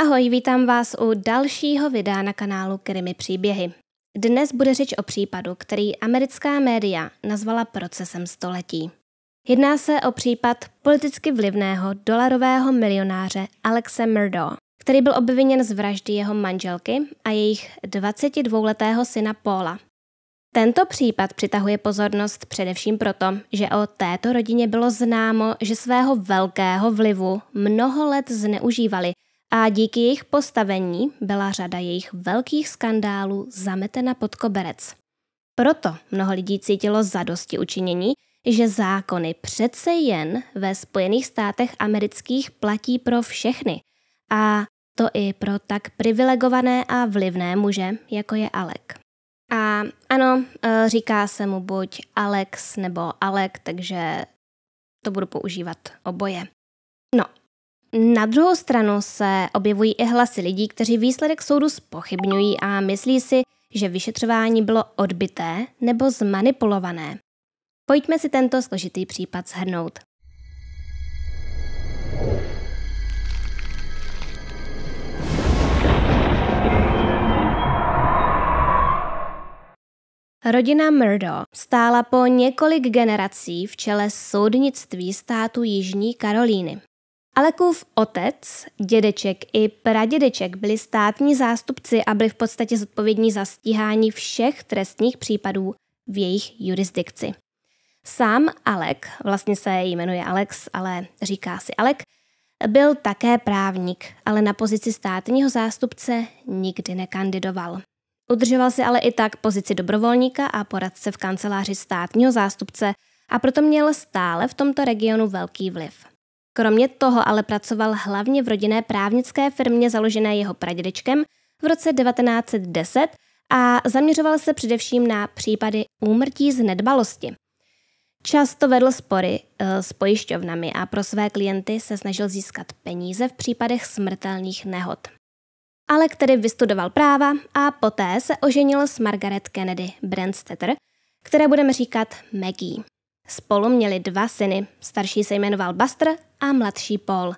Ahoj, vítám vás u dalšího videa na kanálu Krimi příběhy. Dnes bude řeč o případu, který americká média nazvala procesem století. Jedná se o případ politicky vlivného dolarového milionáře Alexe Murdo, který byl obviněn z vraždy jeho manželky a jejich 22-letého syna Paula. Tento případ přitahuje pozornost především proto, že o této rodině bylo známo, že svého velkého vlivu mnoho let zneužívali a díky jejich postavení byla řada jejich velkých skandálů zametena pod koberec. Proto mnoho lidí cítilo zadosti učinění, že zákony přece jen ve Spojených státech amerických platí pro všechny a to i pro tak privilegované a vlivné muže, jako je Alek. A ano, e, říká se mu buď Alex nebo Alek, takže to budu používat oboje. No na druhou stranu se objevují i hlasy lidí, kteří výsledek soudu spochybňují a myslí si, že vyšetřování bylo odbité nebo zmanipulované. Pojďme si tento složitý případ shrnout. Rodina Murdo stála po několik generací v čele soudnictví státu Jižní Karolíny. Alekův otec, dědeček i pradědeček byli státní zástupci a byli v podstatě zodpovědní za stíhání všech trestních případů v jejich jurisdikci. Sám Alek, vlastně se jmenuje Alex, ale říká si Alek, byl také právník, ale na pozici státního zástupce nikdy nekandidoval. Udržoval si ale i tak pozici dobrovolníka a poradce v kanceláři státního zástupce a proto měl stále v tomto regionu velký vliv. Kromě toho ale pracoval hlavně v rodinné právnické firmě založené jeho pradědečkem v roce 1910 a zaměřoval se především na případy úmrtí z nedbalosti. Často vedl spory eh, s pojišťovnami a pro své klienty se snažil získat peníze v případech smrtelných nehod. Ale který vystudoval práva a poté se oženil s Margaret Kennedy Brandstetter, které budeme říkat Maggie. Spolu měli dva syny, starší se jmenoval Buster a mladší Paul.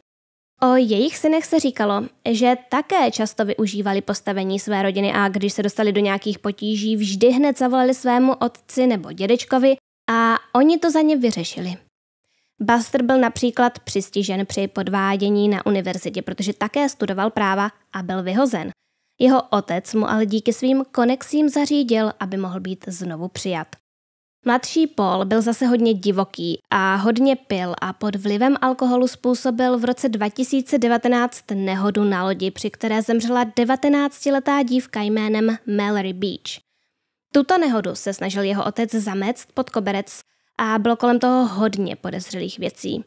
O jejich synech se říkalo, že také často využívali postavení své rodiny a když se dostali do nějakých potíží, vždy hned zavolali svému otci nebo dědečkovi a oni to za ně vyřešili. Buster byl například přistižen při podvádění na univerzitě, protože také studoval práva a byl vyhozen. Jeho otec mu ale díky svým konexím zařídil, aby mohl být znovu přijat. Mladší Paul byl zase hodně divoký a hodně pil a pod vlivem alkoholu způsobil v roce 2019 nehodu na lodi, při které zemřela 19-letá dívka jménem Mallory Beach. Tuto nehodu se snažil jeho otec zamect pod koberec a bylo kolem toho hodně podezřelých věcí.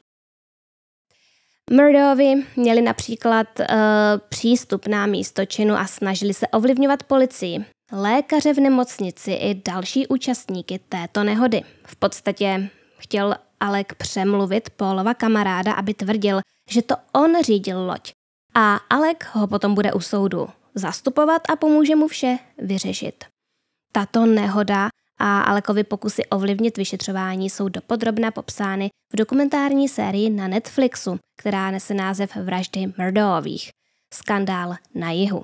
Murdovi měli například uh, přístup na místo činu a snažili se ovlivňovat policii lékaře v nemocnici i další účastníky této nehody. V podstatě chtěl Alek přemluvit Pólova kamaráda, aby tvrdil, že to on řídil loď. A Alek ho potom bude u soudu zastupovat a pomůže mu vše vyřešit. Tato nehoda a Alekovi pokusy ovlivnit vyšetřování jsou dopodrobna popsány v dokumentární sérii na Netflixu, která nese název Vraždy mrdových. Skandál na jihu.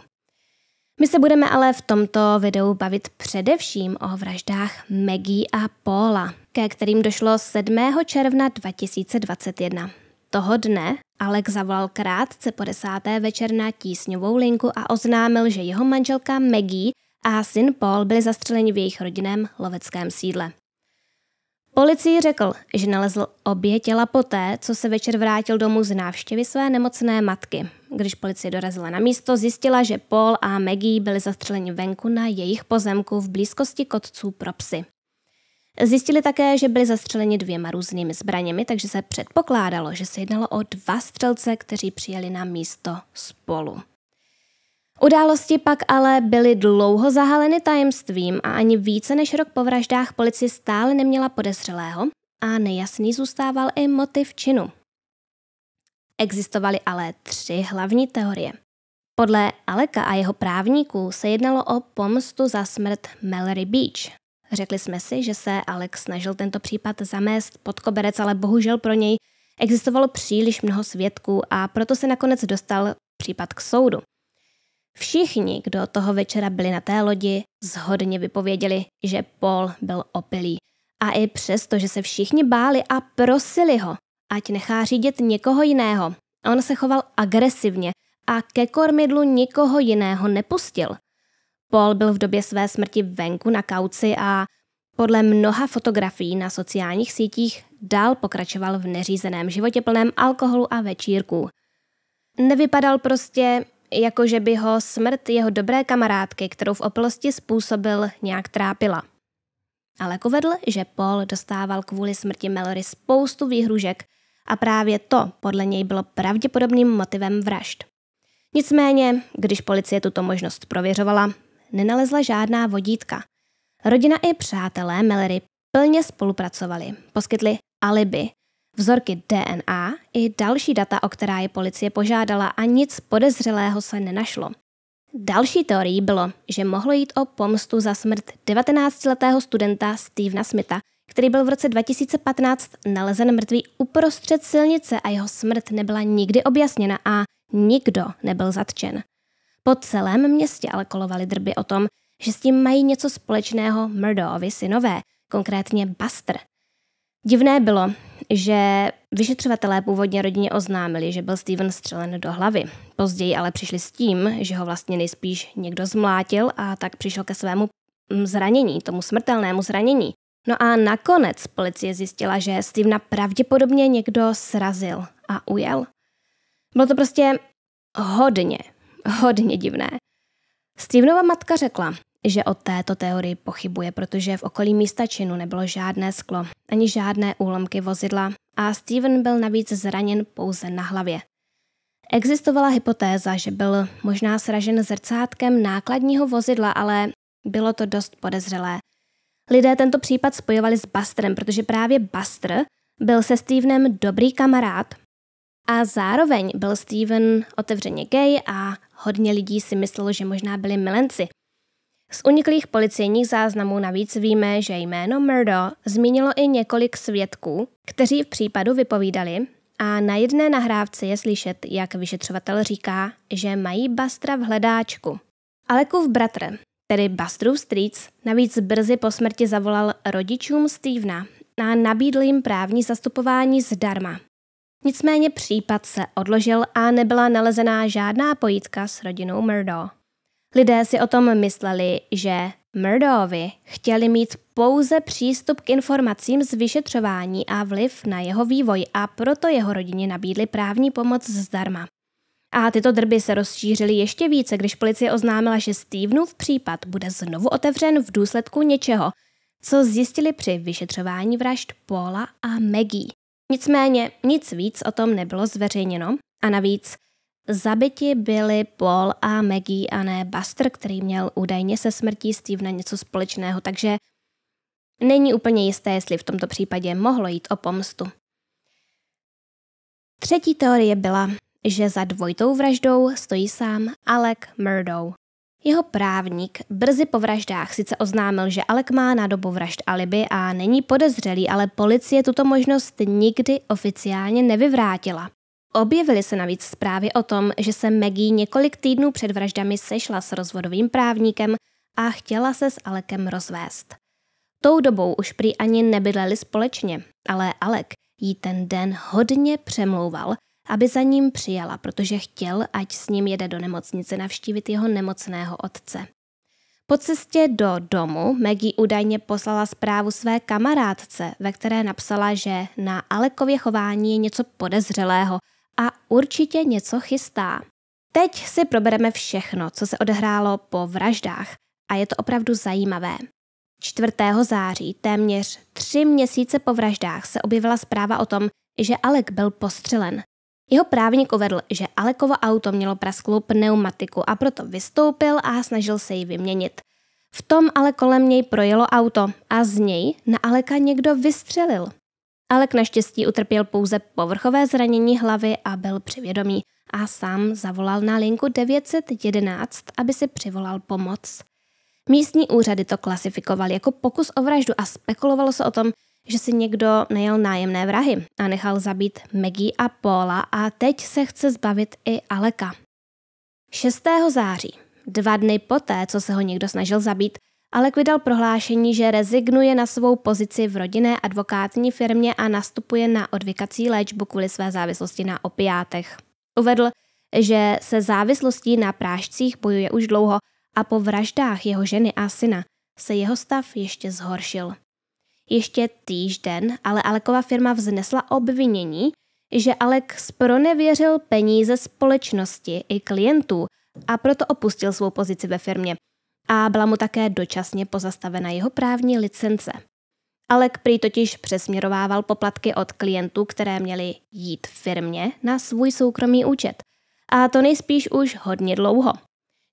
My se budeme ale v tomto videu bavit především o vraždách Maggie a Paula, ke kterým došlo 7. června 2021. Toho dne Alex zavolal krátce po desáté večer na tísňovou linku a oznámil, že jeho manželka Maggie a syn Paul byli zastřeleni v jejich rodinném loveckém sídle. Policii řekl, že nalezl obě těla poté, co se večer vrátil domů z návštěvy své nemocné matky. Když policie dorazila na místo, zjistila, že Paul a Maggie byli zastřeleni venku na jejich pozemku v blízkosti kotců pro psy. Zjistili také, že byli zastřeleni dvěma různými zbraněmi, takže se předpokládalo, že se jednalo o dva střelce, kteří přijeli na místo spolu. Události pak ale byly dlouho zahaleny tajemstvím a ani více než rok po vraždách policie stále neměla podezřelého a nejasný zůstával i motiv činu. Existovaly ale tři hlavní teorie. Podle Aleka a jeho právníků se jednalo o pomstu za smrt Mallory Beach. Řekli jsme si, že se Alex snažil tento případ zamést pod koberec, ale bohužel pro něj existovalo příliš mnoho svědků a proto se nakonec dostal případ k soudu. Všichni, kdo toho večera byli na té lodi, zhodně vypověděli, že Paul byl opilý. A i přesto, že se všichni báli a prosili ho, ať nechá řídit někoho jiného. On se choval agresivně a ke kormidlu nikoho jiného nepustil. Paul byl v době své smrti venku na kauci a podle mnoha fotografií na sociálních sítích dál pokračoval v neřízeném životě plném alkoholu a večírků. Nevypadal prostě, jako že by ho smrt jeho dobré kamarádky, kterou v opilosti způsobil, nějak trápila. Ale kovedl, že Paul dostával kvůli smrti Mallory spoustu výhružek a právě to podle něj bylo pravděpodobným motivem vražd. Nicméně, když policie tuto možnost prověřovala, nenalezla žádná vodítka. Rodina i přátelé Mellery plně spolupracovali, poskytli alibi, vzorky DNA i další data, o která je policie požádala a nic podezřelého se nenašlo. Další teorií bylo, že mohlo jít o pomstu za smrt 19-letého studenta Stevena Smitha, který byl v roce 2015 nalezen mrtvý uprostřed silnice a jeho smrt nebyla nikdy objasněna a nikdo nebyl zatčen. Po celém městě ale kolovaly drby o tom, že s tím mají něco společného Murdovi synové, konkrétně Buster. Divné bylo, že vyšetřovatelé původně rodině oznámili, že byl Steven střelen do hlavy. Později ale přišli s tím, že ho vlastně nejspíš někdo zmlátil a tak přišel ke svému zranění, tomu smrtelnému zranění. No a nakonec policie zjistila, že Stevena pravděpodobně někdo srazil a ujel. Bylo to prostě hodně, hodně divné. Stevenova matka řekla, že o této teorii pochybuje, protože v okolí místa činu nebylo žádné sklo, ani žádné úlomky vozidla a Steven byl navíc zraněn pouze na hlavě. Existovala hypotéza, že byl možná sražen zrcátkem nákladního vozidla, ale bylo to dost podezřelé. Lidé tento případ spojovali s Bastrem, protože právě Bastr byl se Stevenem dobrý kamarád a zároveň byl Steven otevřeně gay a hodně lidí si myslelo, že možná byli milenci. Z uniklých policejních záznamů navíc víme, že jméno Murdo zmínilo i několik svědků, kteří v případu vypovídali a na jedné nahrávce je slyšet, jak vyšetřovatel říká, že mají Bastra v hledáčku. Alekův bratr tedy Busterů Streets, navíc brzy po smrti zavolal rodičům Stevena a nabídl jim právní zastupování zdarma. Nicméně případ se odložil a nebyla nalezená žádná pojítka s rodinou Murdo. Lidé si o tom mysleli, že Murdovi chtěli mít pouze přístup k informacím z vyšetřování a vliv na jeho vývoj a proto jeho rodině nabídli právní pomoc zdarma. A tyto drby se rozšířily ještě více, když policie oznámila, že Stevenův případ bude znovu otevřen v důsledku něčeho, co zjistili při vyšetřování vražd Paula a Maggie. Nicméně nic víc o tom nebylo zveřejněno a navíc zabiti byli Paul a Maggie a ne Buster, který měl údajně se smrtí Stevena něco společného, takže není úplně jisté, jestli v tomto případě mohlo jít o pomstu. Třetí teorie byla, že za dvojitou vraždou stojí sám Alec Murdo. Jeho právník brzy po vraždách sice oznámil, že Alec má na dobu vražd alibi a není podezřelý, ale policie tuto možnost nikdy oficiálně nevyvrátila. Objevily se navíc zprávy o tom, že se Maggie několik týdnů před vraždami sešla s rozvodovým právníkem a chtěla se s Alekem rozvést. Tou dobou už prý ani nebydleli společně, ale Alek jí ten den hodně přemlouval – aby za ním přijela, protože chtěl, ať s ním jede do nemocnice navštívit jeho nemocného otce. Po cestě do domu Maggie údajně poslala zprávu své kamarádce, ve které napsala, že na Alekově chování je něco podezřelého a určitě něco chystá. Teď si probereme všechno, co se odehrálo po vraždách a je to opravdu zajímavé. 4. září, téměř tři měsíce po vraždách, se objevila zpráva o tom, že Alek byl postřelen. Jeho právník uvedl, že Alekovo auto mělo prasklou pneumatiku a proto vystoupil a snažil se ji vyměnit. V tom ale kolem něj projelo auto a z něj na Aleka někdo vystřelil. Alek naštěstí utrpěl pouze povrchové zranění hlavy a byl přivědomý a sám zavolal na linku 911, aby si přivolal pomoc. Místní úřady to klasifikovali jako pokus o vraždu a spekulovalo se o tom, že si někdo najel nájemné vrahy a nechal zabít Maggie a Paula a teď se chce zbavit i Aleka. 6. září, dva dny poté, co se ho někdo snažil zabít, Alek vydal prohlášení, že rezignuje na svou pozici v rodinné advokátní firmě a nastupuje na odvykací léčbu kvůli své závislosti na opiátech. Uvedl, že se závislostí na prášcích bojuje už dlouho a po vraždách jeho ženy a syna se jeho stav ještě zhoršil ještě týžden, ale Alekova firma vznesla obvinění, že Alek spronevěřil peníze společnosti i klientů a proto opustil svou pozici ve firmě a byla mu také dočasně pozastavena jeho právní licence. Alek prý totiž přesměrovával poplatky od klientů, které měli jít firmě, na svůj soukromý účet. A to nejspíš už hodně dlouho.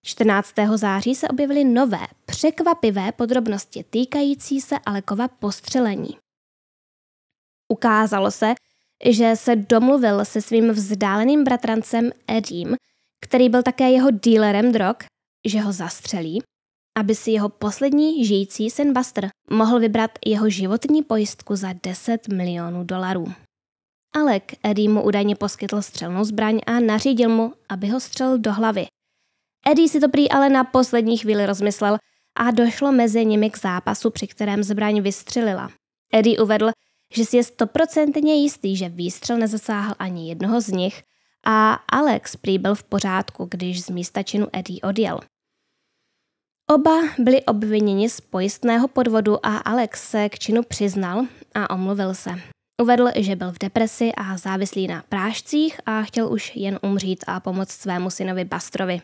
14. září se objevily nové, překvapivé podrobnosti týkající se Alekova postřelení. Ukázalo se, že se domluvil se svým vzdáleným bratrancem Edim, který byl také jeho dílerem drog, že ho zastřelí, aby si jeho poslední žijící syn Buster mohl vybrat jeho životní pojistku za 10 milionů dolarů. Alek Edímu mu údajně poskytl střelnou zbraň a nařídil mu, aby ho střelil do hlavy, Eddie si to prý ale na poslední chvíli rozmyslel a došlo mezi nimi k zápasu, při kterém zbraň vystřelila. Eddie uvedl, že si je stoprocentně jistý, že výstřel nezasáhl ani jednoho z nich a Alex prý byl v pořádku, když z místa činu Eddie odjel. Oba byli obviněni z pojistného podvodu a Alex se k činu přiznal a omluvil se. Uvedl, že byl v depresi a závislý na prášcích a chtěl už jen umřít a pomoct svému synovi Bastrovi.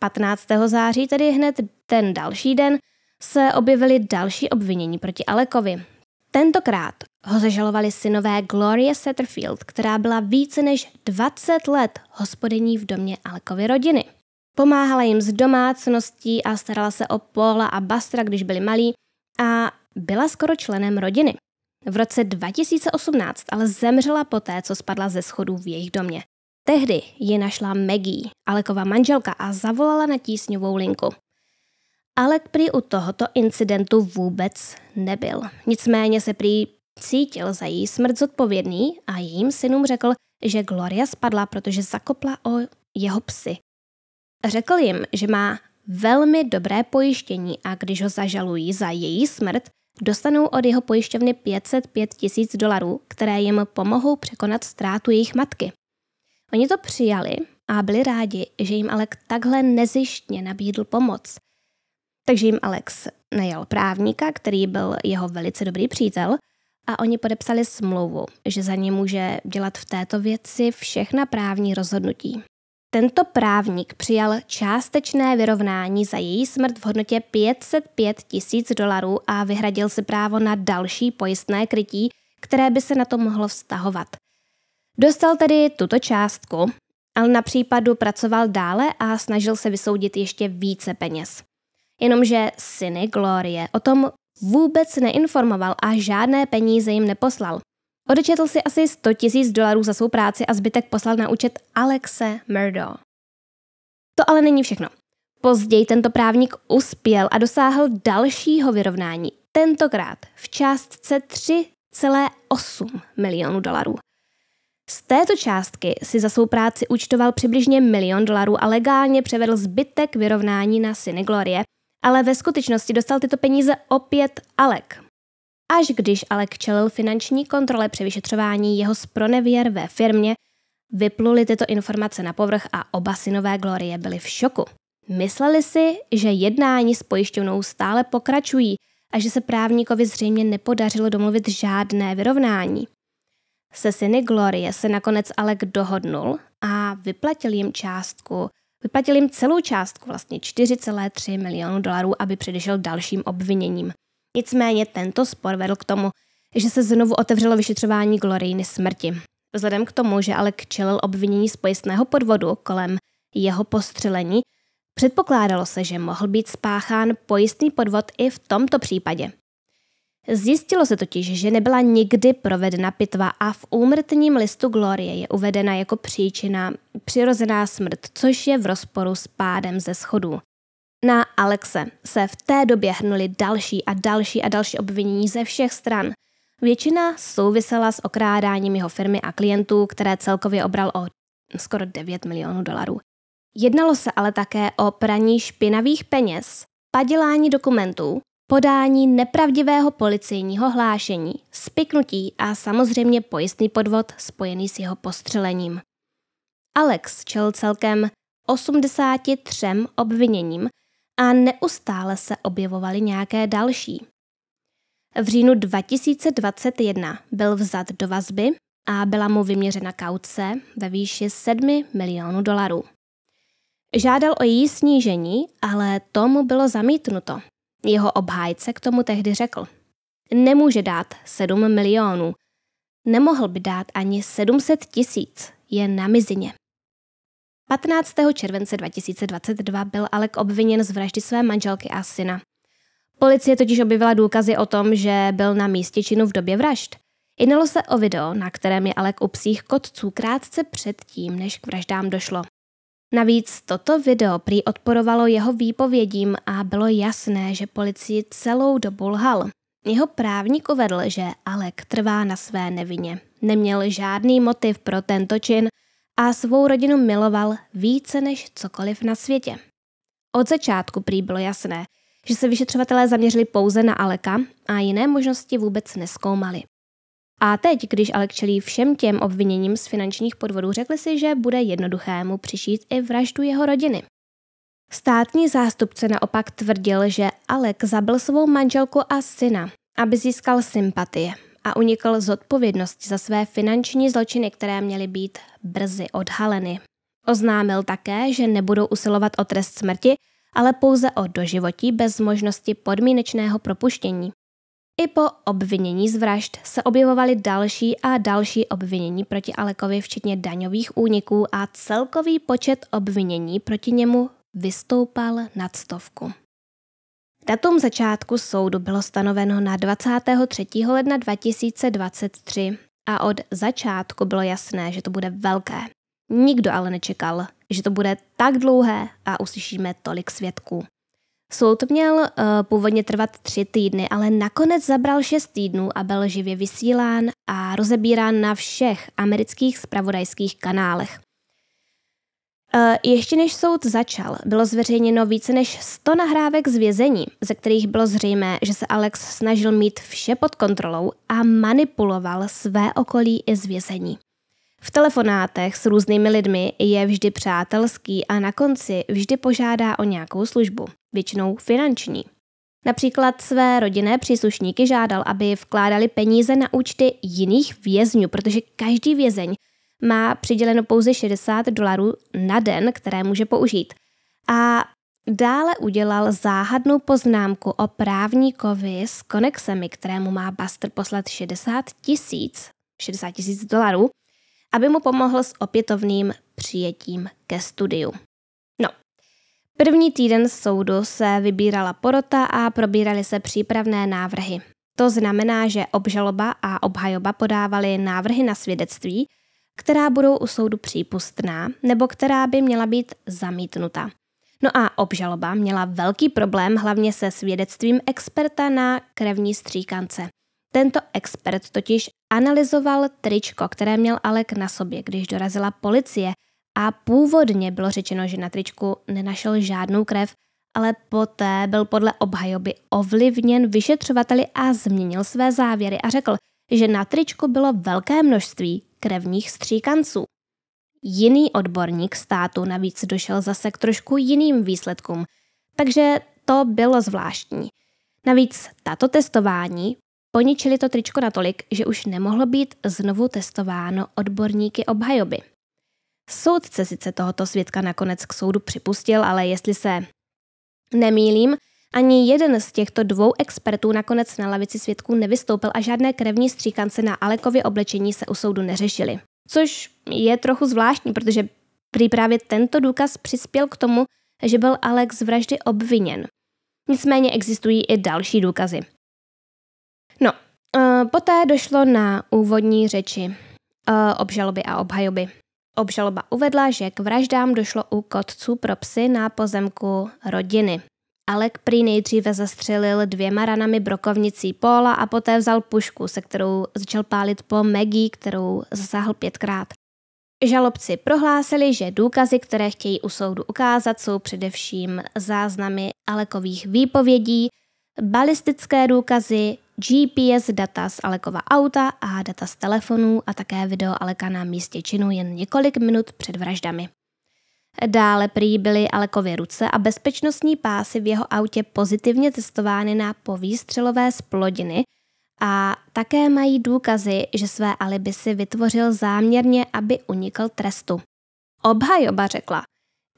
15. září, tedy hned ten další den, se objevily další obvinění proti Alekovi. Tentokrát ho zažalovali synové Gloria Setterfield, která byla více než 20 let hospodyní v domě Alekovy rodiny. Pomáhala jim s domácností a starala se o Paula a Bastra, když byli malí a byla skoro členem rodiny. V roce 2018 ale zemřela poté, co spadla ze schodů v jejich domě. Tehdy ji našla Maggie, Alekova manželka, a zavolala na tísňovou linku. Alek prý u tohoto incidentu vůbec nebyl. Nicméně se prý cítil za její smrt zodpovědný a jejím synům řekl, že Gloria spadla, protože zakopla o jeho psy. Řekl jim, že má velmi dobré pojištění a když ho zažalují za její smrt, dostanou od jeho pojišťovny 505 tisíc dolarů, které jim pomohou překonat ztrátu jejich matky. Oni to přijali a byli rádi, že jim Alex takhle nezištně nabídl pomoc. Takže jim Alex najal právníka, který byl jeho velice dobrý přítel, a oni podepsali smlouvu, že za ně může dělat v této věci všechna právní rozhodnutí. Tento právník přijal částečné vyrovnání za její smrt v hodnotě 505 tisíc dolarů a vyhradil si právo na další pojistné krytí, které by se na to mohlo vztahovat – Dostal tedy tuto částku, ale na případu pracoval dále a snažil se vysoudit ještě více peněz. Jenomže syny Glorie o tom vůbec neinformoval a žádné peníze jim neposlal. Odečetl si asi 100 tisíc dolarů za svou práci a zbytek poslal na účet Alexe Murdo. To ale není všechno. Později tento právník uspěl a dosáhl dalšího vyrovnání, tentokrát v částce 3,8 milionů dolarů. Z této částky si za svou práci účtoval přibližně milion dolarů a legálně převedl zbytek vyrovnání na syny Glorie, ale ve skutečnosti dostal tyto peníze opět Alek. Až když Alek čelil finanční kontrole při vyšetřování jeho spronevěr ve firmě, vypluly tyto informace na povrch a oba synové Glorie byli v šoku. Mysleli si, že jednání s pojišťovnou stále pokračují a že se právníkovi zřejmě nepodařilo domluvit žádné vyrovnání. Se syny Glorie se nakonec Alek dohodnul a vyplatil jim částku, vyplatil jim celou částku, vlastně 4,3 milionů dolarů, aby předešel dalším obviněním. Nicméně tento spor vedl k tomu, že se znovu otevřelo vyšetřování Gloriny smrti. Vzhledem k tomu, že Alek čelil obvinění z pojistného podvodu kolem jeho postřelení, předpokládalo se, že mohl být spáchán pojistný podvod i v tomto případě. Zjistilo se totiž, že nebyla nikdy provedena pitva a v úmrtním listu Glorie je uvedena jako příčina přirozená smrt, což je v rozporu s pádem ze schodů. Na Alexe se v té době hrnuli další a další a další obvinění ze všech stran. Většina souvisela s okrádáním jeho firmy a klientů, které celkově obral o skoro 9 milionů dolarů. Jednalo se ale také o praní špinavých peněz, padělání dokumentů, podání nepravdivého policejního hlášení, spiknutí a samozřejmě pojistný podvod spojený s jeho postřelením. Alex čel celkem 83 obviněním a neustále se objevovaly nějaké další. V říjnu 2021 byl vzat do vazby a byla mu vyměřena kauce ve výši 7 milionů dolarů. Žádal o její snížení, ale tomu bylo zamítnuto, jeho obhájce k tomu tehdy řekl. Nemůže dát 7 milionů. Nemohl by dát ani 700 tisíc. Je na mizině. 15. července 2022 byl Alek obviněn z vraždy své manželky a syna. Policie totiž objevila důkazy o tom, že byl na místě činu v době vražd. Jednalo se o video, na kterém je Alek u psích kotců krátce předtím, než k vraždám došlo. Navíc toto video prý odporovalo jeho výpovědím a bylo jasné, že policii celou dobu lhal. Jeho právník uvedl, že Alek trvá na své nevině. Neměl žádný motiv pro tento čin a svou rodinu miloval více než cokoliv na světě. Od začátku prý bylo jasné, že se vyšetřovatelé zaměřili pouze na Aleka a jiné možnosti vůbec neskoumali. A teď, když ale čelí všem těm obviněním z finančních podvodů, řekli si, že bude jednoduché mu přišít i vraždu jeho rodiny. Státní zástupce naopak tvrdil, že Alek zabil svou manželku a syna, aby získal sympatie a unikl z odpovědnosti za své finanční zločiny, které měly být brzy odhaleny. Oznámil také, že nebudou usilovat o trest smrti, ale pouze o doživotí bez možnosti podmínečného propuštění. I po obvinění z vražd se objevovaly další a další obvinění proti Alekovi, včetně daňových úniků a celkový počet obvinění proti němu vystoupal nad stovku. Datum začátku soudu bylo stanoveno na 23. ledna 2023 a od začátku bylo jasné, že to bude velké. Nikdo ale nečekal, že to bude tak dlouhé a uslyšíme tolik svědků. Soud měl uh, původně trvat tři týdny, ale nakonec zabral šest týdnů a byl živě vysílán a rozebírán na všech amerických spravodajských kanálech. Uh, ještě než soud začal, bylo zveřejněno více než 100 nahrávek z vězení, ze kterých bylo zřejmé, že se Alex snažil mít vše pod kontrolou a manipuloval své okolí i z vězení. V telefonátech s různými lidmi je vždy přátelský a na konci vždy požádá o nějakou službu, většinou finanční. Například své rodinné příslušníky žádal, aby vkládali peníze na účty jiných vězňů, protože každý vězeň má přiděleno pouze 60 dolarů na den, které může použít. A dále udělal záhadnou poznámku o právníkovi s konexemi, kterému má Buster poslat 60 tisíc, 60 tisíc dolarů, aby mu pomohl s opětovným přijetím ke studiu. No, první týden soudu se vybírala porota a probíraly se přípravné návrhy. To znamená, že obžaloba a obhajoba podávali návrhy na svědectví, která budou u soudu přípustná nebo která by měla být zamítnuta. No a obžaloba měla velký problém hlavně se svědectvím experta na krevní stříkance. Tento expert totiž analyzoval tričko, které měl Alek na sobě, když dorazila policie a původně bylo řečeno, že na tričku nenašel žádnou krev, ale poté byl podle obhajoby ovlivněn vyšetřovateli a změnil své závěry a řekl, že na tričku bylo velké množství krevních stříkanců. Jiný odborník státu navíc došel zase k trošku jiným výsledkům, takže to bylo zvláštní. Navíc tato testování Poničili to tričko natolik, že už nemohlo být znovu testováno odborníky obhajoby. Soudce sice tohoto svědka nakonec k soudu připustil, ale jestli se nemýlím, ani jeden z těchto dvou expertů nakonec na lavici svědků nevystoupil a žádné krevní stříkance na Alekově oblečení se u soudu neřešily. Což je trochu zvláštní, protože prý právě tento důkaz přispěl k tomu, že byl Alex z vraždy obviněn. Nicméně existují i další důkazy. No, eh, poté došlo na úvodní řeči eh, obžaloby a obhajoby. Obžaloba uvedla, že k vraždám došlo u kotců pro psy na pozemku rodiny. Alek prý nejdříve zastřelil dvěma ranami brokovnicí Póla a poté vzal pušku, se kterou začal pálit po Maggie, kterou zasáhl pětkrát. Žalobci prohlásili, že důkazy, které chtějí u soudu ukázat, jsou především záznamy Alekových výpovědí, balistické důkazy, GPS data z Alekova auta a data z telefonů a také video Aleka na místě činu jen několik minut před vraždami. Dále prý byly Alekovy ruce a bezpečnostní pásy v jeho autě pozitivně testovány na povýstřelové splodiny a také mají důkazy, že své alibi si vytvořil záměrně, aby unikl trestu. Obhajoba řekla,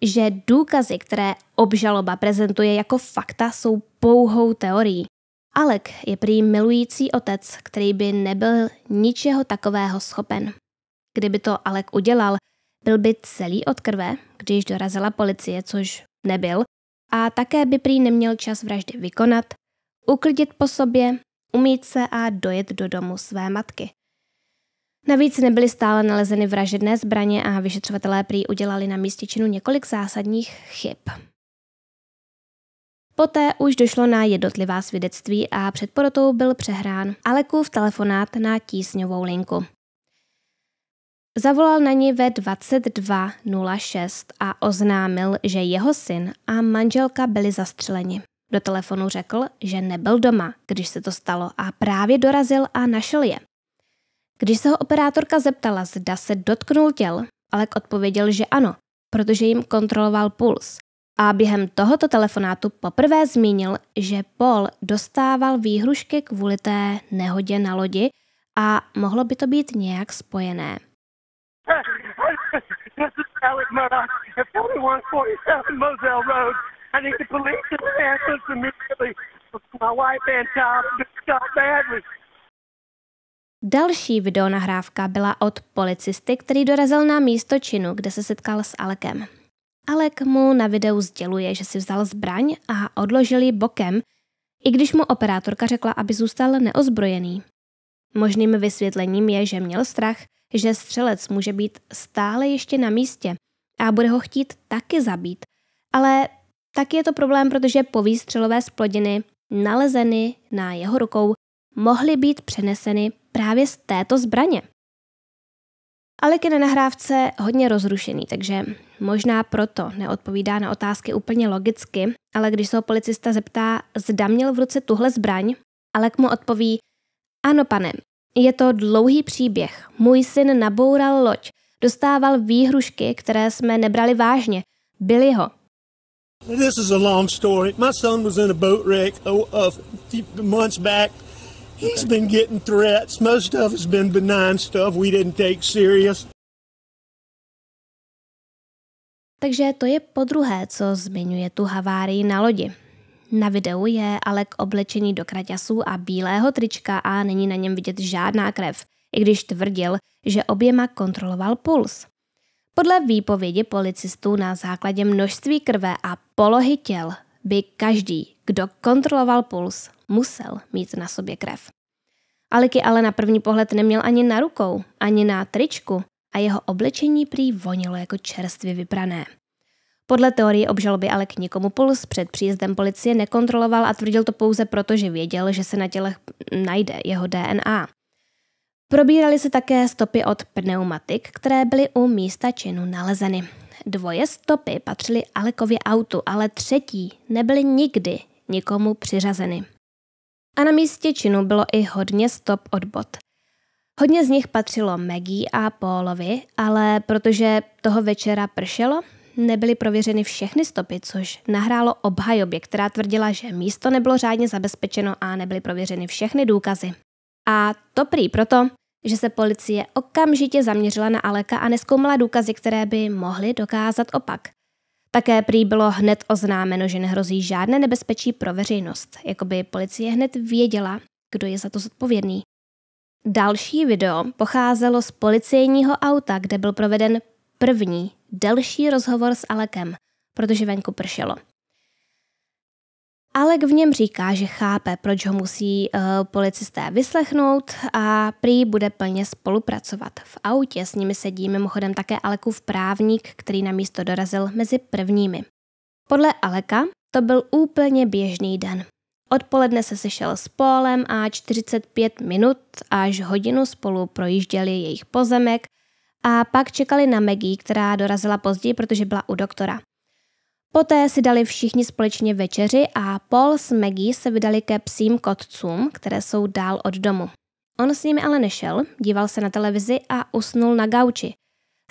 že důkazy, které obžaloba prezentuje jako fakta, jsou pouhou teorií. Alek je prý milující otec, který by nebyl ničeho takového schopen. Kdyby to Alek udělal, byl by celý od krve, když dorazila policie, což nebyl, a také by prý neměl čas vraždy vykonat, uklidit po sobě, umít se a dojet do domu své matky. Navíc nebyly stále nalezeny vražedné zbraně a vyšetřovatelé prý udělali na místě činu několik zásadních chyb. Poté už došlo na jednotlivá svědectví a před porotou byl přehrán Alekův telefonát na tísňovou linku. Zavolal na ní ve 22.06 a oznámil, že jeho syn a manželka byli zastřeleni. Do telefonu řekl, že nebyl doma, když se to stalo a právě dorazil a našel je. Když se ho operátorka zeptala, zda se dotknul těl, Alek odpověděl, že ano, protože jim kontroloval puls a během tohoto telefonátu poprvé zmínil, že Paul dostával výhrušky kvůli té nehodě na lodi a mohlo by to být nějak spojené. Další videonahrávka byla od policisty, který dorazil na místo činu, kde se setkal s Alekem. Alek mu na videu sděluje, že si vzal zbraň a odložil ji bokem, i když mu operátorka řekla, aby zůstal neozbrojený. Možným vysvětlením je, že měl strach, že střelec může být stále ještě na místě a bude ho chtít taky zabít. Ale taky je to problém, protože povýstřelové splodiny nalezeny na jeho rukou mohly být přeneseny právě z této zbraně. Alek je na nahrávce hodně rozrušený, takže Možná proto neodpovídá na otázky úplně logicky, ale když se ho policista zeptá, zda měl v ruce tuhle zbraň, Alek mu odpoví, ano pane, je to dlouhý příběh. Můj syn naboural loď, dostával výhrušky, které jsme nebrali vážně. Byli ho. This is a long story. My son was in a boat wreck a oh, few uh, months back. He's been getting threats. Most of it's been benign stuff we didn't take serious. Takže to je po druhé, co zmiňuje tu havárii na lodi. Na videu je k oblečený do kraťasů a bílého trička a není na něm vidět žádná krev, i když tvrdil, že oběma kontroloval puls. Podle výpovědi policistů na základě množství krve a polohy těl by každý, kdo kontroloval puls, musel mít na sobě krev. Aliky ale na první pohled neměl ani na rukou, ani na tričku, a jeho oblečení prý vonilo jako čerstvě vyprané. Podle teorie obžaloby ale k nikomu Puls před příjezdem policie nekontroloval a tvrdil to pouze proto, že věděl, že se na tělech najde jeho DNA. Probírali se také stopy od pneumatik, které byly u místa činu nalezeny. Dvoje stopy patřily Alekově autu, ale třetí nebyly nikdy nikomu přiřazeny. A na místě činu bylo i hodně stop od bot – Hodně z nich patřilo Maggie a Paulovi, ale protože toho večera pršelo, nebyly prověřeny všechny stopy, což nahrálo obhajobě, která tvrdila, že místo nebylo řádně zabezpečeno a nebyly prověřeny všechny důkazy. A to prý proto, že se policie okamžitě zaměřila na Aleka a neskoumala důkazy, které by mohly dokázat opak. Také prý bylo hned oznámeno, že nehrozí žádné nebezpečí pro veřejnost, jako by policie hned věděla, kdo je za to zodpovědný. Další video pocházelo z policejního auta, kde byl proveden první, delší rozhovor s Alekem, protože venku pršelo. Alek v něm říká, že chápe, proč ho musí uh, policisté vyslechnout a prý bude plně spolupracovat. V autě s nimi sedí mimochodem také Alekův právník, který na místo dorazil mezi prvními. Podle Aleka to byl úplně běžný den. Odpoledne se sešel s Pólem a 45 minut až hodinu spolu projížděli jejich pozemek a pak čekali na Maggie, která dorazila později, protože byla u doktora. Poté si dali všichni společně večeři a Paul s Maggie se vydali ke psím kotcům, které jsou dál od domu. On s nimi ale nešel, díval se na televizi a usnul na gauči.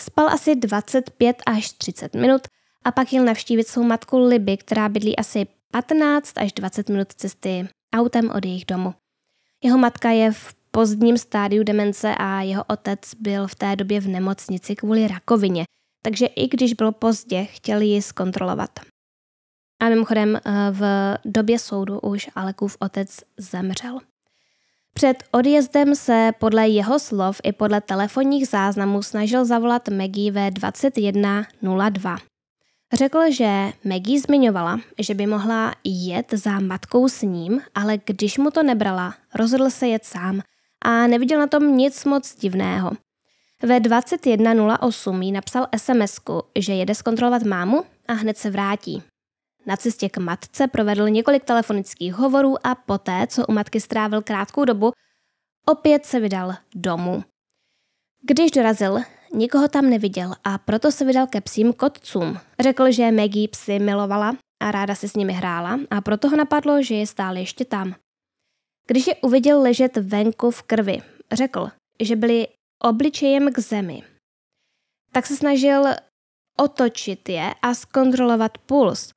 Spal asi 25 až 30 minut a pak jel navštívit svou matku Liby, která bydlí asi 15 až 20 minut cesty autem od jejich domu. Jeho matka je v pozdním stádiu demence a jeho otec byl v té době v nemocnici kvůli rakovině, takže i když bylo pozdě, chtěli ji zkontrolovat. A mimochodem eh, v době soudu už Alekův otec zemřel. Před odjezdem se podle jeho slov i podle telefonních záznamů snažil zavolat Maggie ve 21.02. Řekl, že Maggie zmiňovala, že by mohla jet za matkou s ním, ale když mu to nebrala, rozhodl se jet sám a neviděl na tom nic moc divného. Ve 21.08 jí napsal sms že jede zkontrolovat mámu a hned se vrátí. Na cestě k matce provedl několik telefonických hovorů a poté, co u matky strávil krátkou dobu, opět se vydal domů. Když dorazil, nikoho tam neviděl a proto se vydal ke psím kotcům. Řekl, že Maggie psy milovala a ráda si s nimi hrála a proto ho napadlo, že je stále ještě tam. Když je uviděl ležet venku v krvi, řekl, že byli obličejem k zemi. Tak se snažil otočit je a zkontrolovat puls.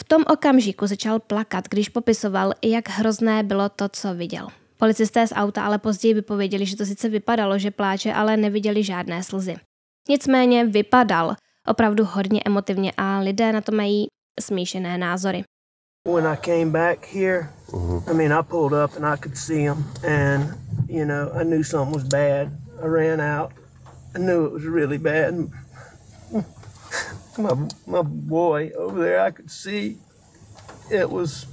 V tom okamžiku začal plakat, když popisoval, jak hrozné bylo to, co viděl. Policisté z auta ale později vypověděli, že to sice vypadalo, že pláče, ale neviděli žádné slzy. Nicméně vypadal opravdu hodně emotivně a lidé na to mají smíšené názory. When I came back here, mhm. I mean, I pulled up and I could see him and, you know, I knew something was bad. I ran out. I knew it was really bad. My, my boy over there, I could see it was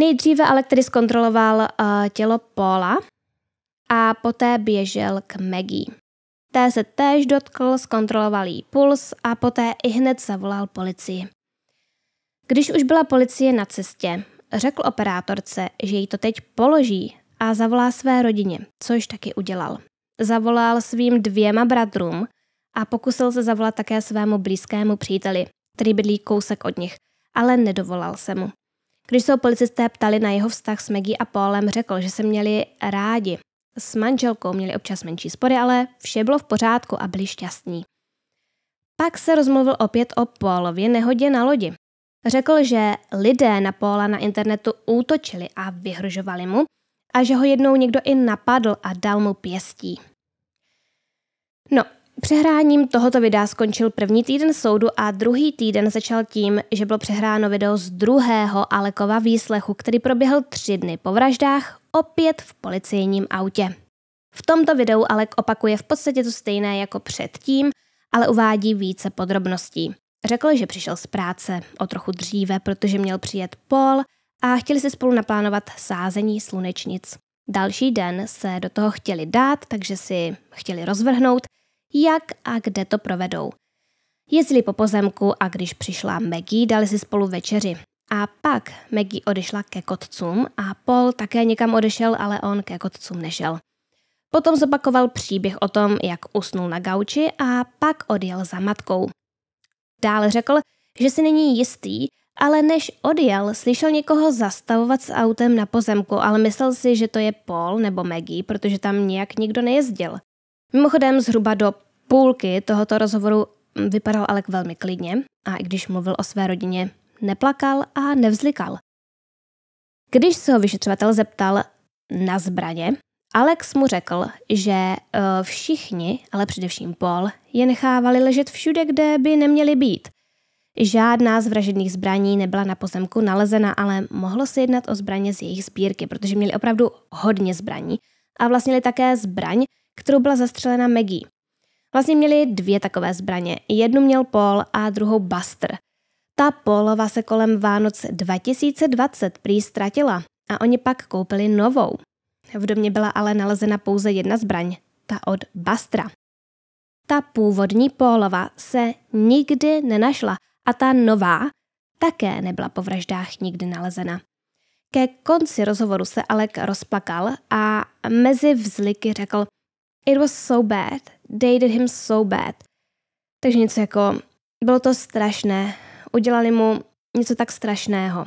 Nejdříve ale tedy zkontroloval uh, tělo Paula a poté běžel k Maggie. Té se též dotkl, zkontroloval jí puls a poté i hned zavolal policii. Když už byla policie na cestě, řekl operátorce, že jí to teď položí a zavolá své rodině, což taky udělal. Zavolal svým dvěma bratrům a pokusil se zavolat také svému blízkému příteli, který bydlí kousek od nich, ale nedovolal se mu. Když se ho policisté ptali na jeho vztah s Maggie a Paulem, řekl, že se měli rádi. S manželkou měli občas menší spory, ale vše bylo v pořádku a byli šťastní. Pak se rozmluvil opět o Paulově nehodě na lodi. Řekl, že lidé na Paula na internetu útočili a vyhrožovali mu a že ho jednou někdo i napadl a dal mu pěstí. No, Přehráním tohoto videa skončil první týden soudu a druhý týden začal tím, že bylo přehráno video z druhého Alekova výslechu, který proběhl tři dny po vraždách, opět v policejním autě. V tomto videu Alek opakuje v podstatě to stejné jako předtím, ale uvádí více podrobností. Řekl, že přišel z práce o trochu dříve, protože měl přijet pol a chtěli si spolu naplánovat sázení slunečnic. Další den se do toho chtěli dát, takže si chtěli rozvrhnout jak a kde to provedou. Jezdili po pozemku a když přišla Maggie, dali si spolu večeři. A pak Maggie odešla ke kotcům a Paul také někam odešel, ale on ke kotcům nešel. Potom zopakoval příběh o tom, jak usnul na gauči a pak odjel za matkou. Dále řekl, že si není jistý, ale než odjel, slyšel někoho zastavovat s autem na pozemku, ale myslel si, že to je Paul nebo Maggie, protože tam nějak nikdo nejezdil. Mimochodem zhruba do půlky tohoto rozhovoru hm, vypadal Alek velmi klidně a i když mluvil o své rodině, neplakal a nevzlikal. Když se ho vyšetřovatel zeptal na zbraně, Alex mu řekl, že eh, všichni, ale především Paul, je nechávali ležet všude, kde by neměli být. Žádná z vražedných zbraní nebyla na pozemku nalezena, ale mohlo se jednat o zbraně z jejich sbírky, protože měli opravdu hodně zbraní a vlastnili také zbraň, kterou byla zastřelena Maggie. Vlastně měli dvě takové zbraně. Jednu měl Paul a druhou Buster. Ta Paulova se kolem Vánoc 2020 prý ztratila a oni pak koupili novou. V domě byla ale nalezena pouze jedna zbraň, ta od Bastra. Ta původní Paulova se nikdy nenašla a ta nová také nebyla po vraždách nikdy nalezena. Ke konci rozhovoru se Alek rozplakal a mezi vzliky řekl – It was so bad. They did him so bad. Takže něco jako, bylo to strašné. Udělali mu něco tak strašného.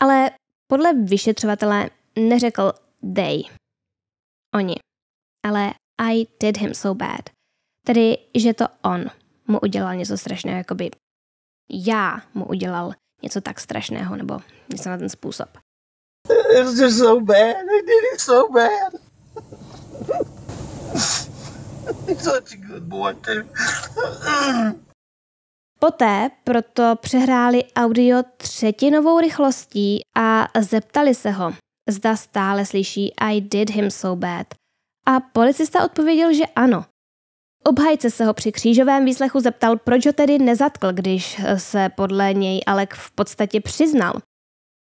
Ale podle vyšetřovatele neřekl they, oni, ale I did him so bad. Tedy, že to on mu udělal něco strašného, jako by já mu udělal něco tak strašného, nebo něco na ten způsob. It was just so bad. I did it so bad such a good boy Poté proto přehráli audio třetinovou rychlostí a zeptali se ho, zda stále slyší I did him so bad. A policista odpověděl, že ano. Obhajce se ho při křížovém výslechu zeptal, proč ho tedy nezatkl, když se podle něj Alek v podstatě přiznal,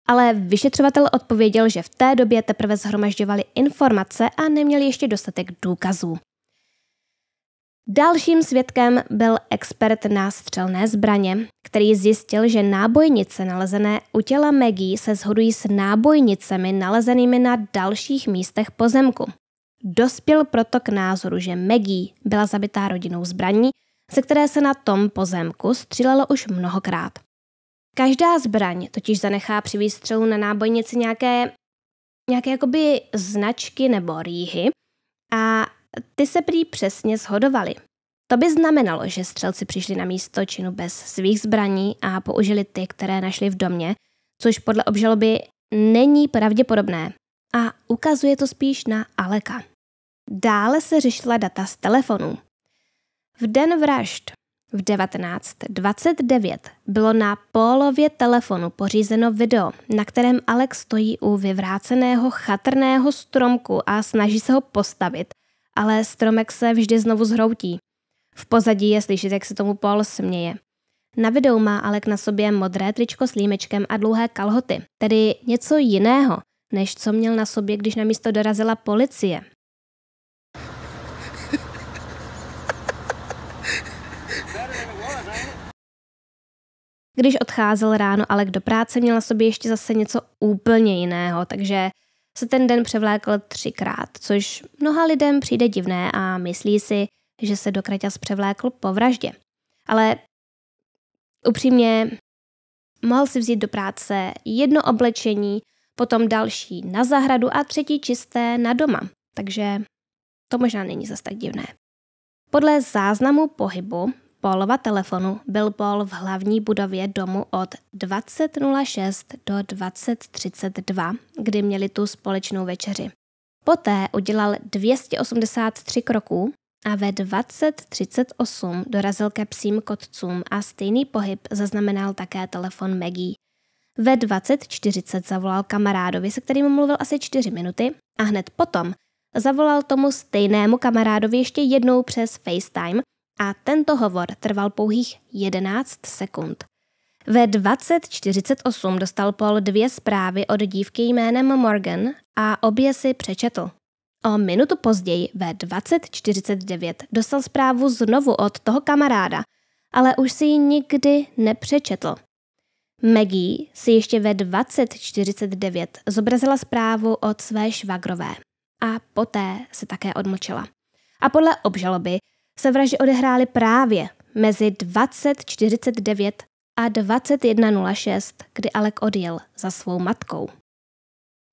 ale vyšetřovatel odpověděl, že v té době teprve zhromažďovali informace a neměli ještě dostatek důkazů. Dalším svědkem byl expert na střelné zbraně, který zjistil, že nábojnice nalezené u těla Maggie se shodují s nábojnicemi nalezenými na dalších místech pozemku. Dospěl proto k názoru, že Maggie byla zabitá rodinou zbraní, ze které se na tom pozemku střílelo už mnohokrát. Každá zbraň totiž zanechá při výstřelu na nábojnici nějaké, nějaké jakoby značky nebo rýhy a ty se prý přesně shodovaly. To by znamenalo, že střelci přišli na místo činu bez svých zbraní a použili ty, které našli v domě, což podle obžaloby není pravděpodobné a ukazuje to spíš na Aleka. Dále se řešila data z telefonů. V den vražd v 1929 bylo na polově telefonu pořízeno video, na kterém Alex stojí u vyvráceného chatrného stromku a snaží se ho postavit, ale stromek se vždy znovu zhroutí. V pozadí je slyšet, jak se tomu Paul směje. Na videu má Alek na sobě modré tričko s límečkem a dlouhé kalhoty, tedy něco jiného, než co měl na sobě, když na místo dorazila policie. Když odcházel ráno Alek do práce, měl na sobě ještě zase něco úplně jiného, takže se ten den převlékl třikrát, což mnoha lidem přijde divné a myslí si, že se do kraťas převlékl po vraždě. Ale upřímně, mohl si vzít do práce jedno oblečení, potom další na zahradu a třetí čisté na doma. Takže to možná není zase tak divné. Podle záznamu pohybu Paulova telefonu byl Paul v hlavní budově domu od 20.06 do 20.32, kdy měli tu společnou večeři. Poté udělal 283 kroků a ve 20.38 dorazil ke psím kotcům a stejný pohyb zaznamenal také telefon Maggie. Ve 20.40 zavolal kamarádovi, se kterým mluvil asi 4 minuty a hned potom zavolal tomu stejnému kamarádovi ještě jednou přes FaceTime – a tento hovor trval pouhých 11 sekund. Ve 20.48 dostal Paul dvě zprávy od dívky jménem Morgan a obě si přečetl. O minutu později ve 20.49 dostal zprávu znovu od toho kamaráda, ale už si ji nikdy nepřečetl. Maggie si ještě ve 20.49 zobrazila zprávu od své švagrové a poté se také odmlčela. A podle obžaloby se vraždy odehrály právě mezi 2049 a 21.06, kdy Alek odjel za svou matkou.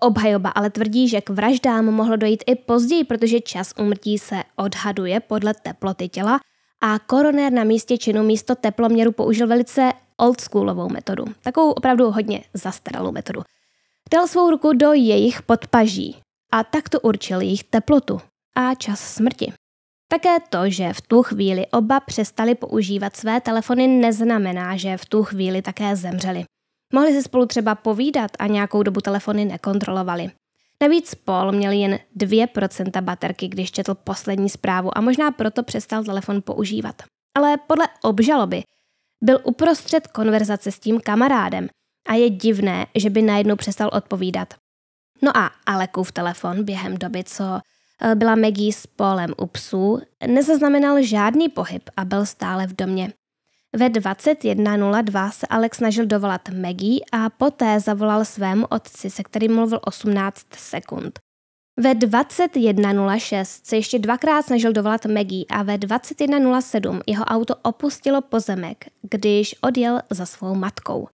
Obhajoba ale tvrdí, že k vraždám mohlo dojít i později, protože čas umrtí se odhaduje podle teploty těla a koronér na místě činu místo teploměru použil velice oldschoolovou metodu, takovou opravdu hodně zastaralou metodu. Dal svou ruku do jejich podpaží a takto určil jejich teplotu a čas smrti. Také to, že v tu chvíli oba přestali používat své telefony, neznamená, že v tu chvíli také zemřeli. Mohli se spolu třeba povídat a nějakou dobu telefony nekontrolovali. Navíc Paul měl jen 2% baterky, když četl poslední zprávu a možná proto přestal telefon používat. Ale podle obžaloby byl uprostřed konverzace s tím kamarádem a je divné, že by najednou přestal odpovídat. No a Alekův telefon během doby, co Eh, byla Maggie s Polem u psů, nezaznamenal žádný pohyb a byl stále v domě. Ve 21.02 se Alex snažil dovolat Maggie a poté zavolal svému otci, se kterým mluvil 18 sekund. Ve 21.06 se ještě dvakrát snažil dovolat Maggie a ve 21.07 jeho auto opustilo pozemek, když odjel za svou matkou.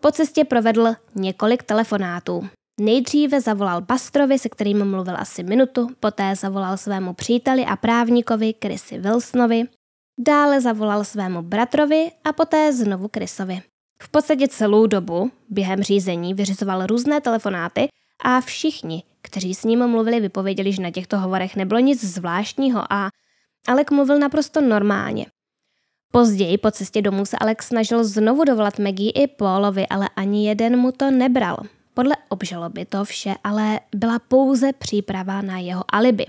Po cestě provedl několik telefonátů. Nejdříve zavolal Bastrovi, se kterým mluvil asi minutu, poté zavolal svému příteli a právníkovi Chrisi Wilsonovi, dále zavolal svému bratrovi a poté znovu Chrisovi. V podstatě celou dobu během řízení vyřizoval různé telefonáty a všichni, kteří s ním mluvili, vypověděli, že na těchto hovorech nebylo nic zvláštního a Alek mluvil naprosto normálně. Později po cestě domů se Alex snažil znovu dovolat Maggie i Paulovi, ale ani jeden mu to nebral. Podle obžaloby to vše ale byla pouze příprava na jeho alibi.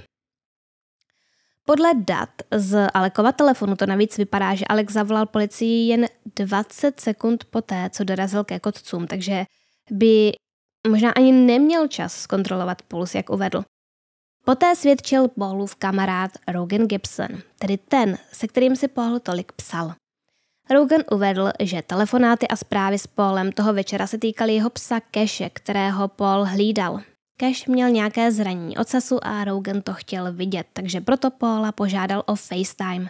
Podle dat z Alekova telefonu to navíc vypadá, že Alek zavolal policii jen 20 sekund poté, co dorazil ke kotcům, takže by možná ani neměl čas zkontrolovat puls, jak uvedl. Poté svědčil Paulův kamarád Rogan Gibson, tedy ten, se kterým si Paul tolik psal. Rogan uvedl, že telefonáty a zprávy s Paulem toho večera se týkaly jeho psa Keše, kterého Paul hlídal. Cash měl nějaké zranění ocasu a Rogan to chtěl vidět, takže proto Paula požádal o FaceTime.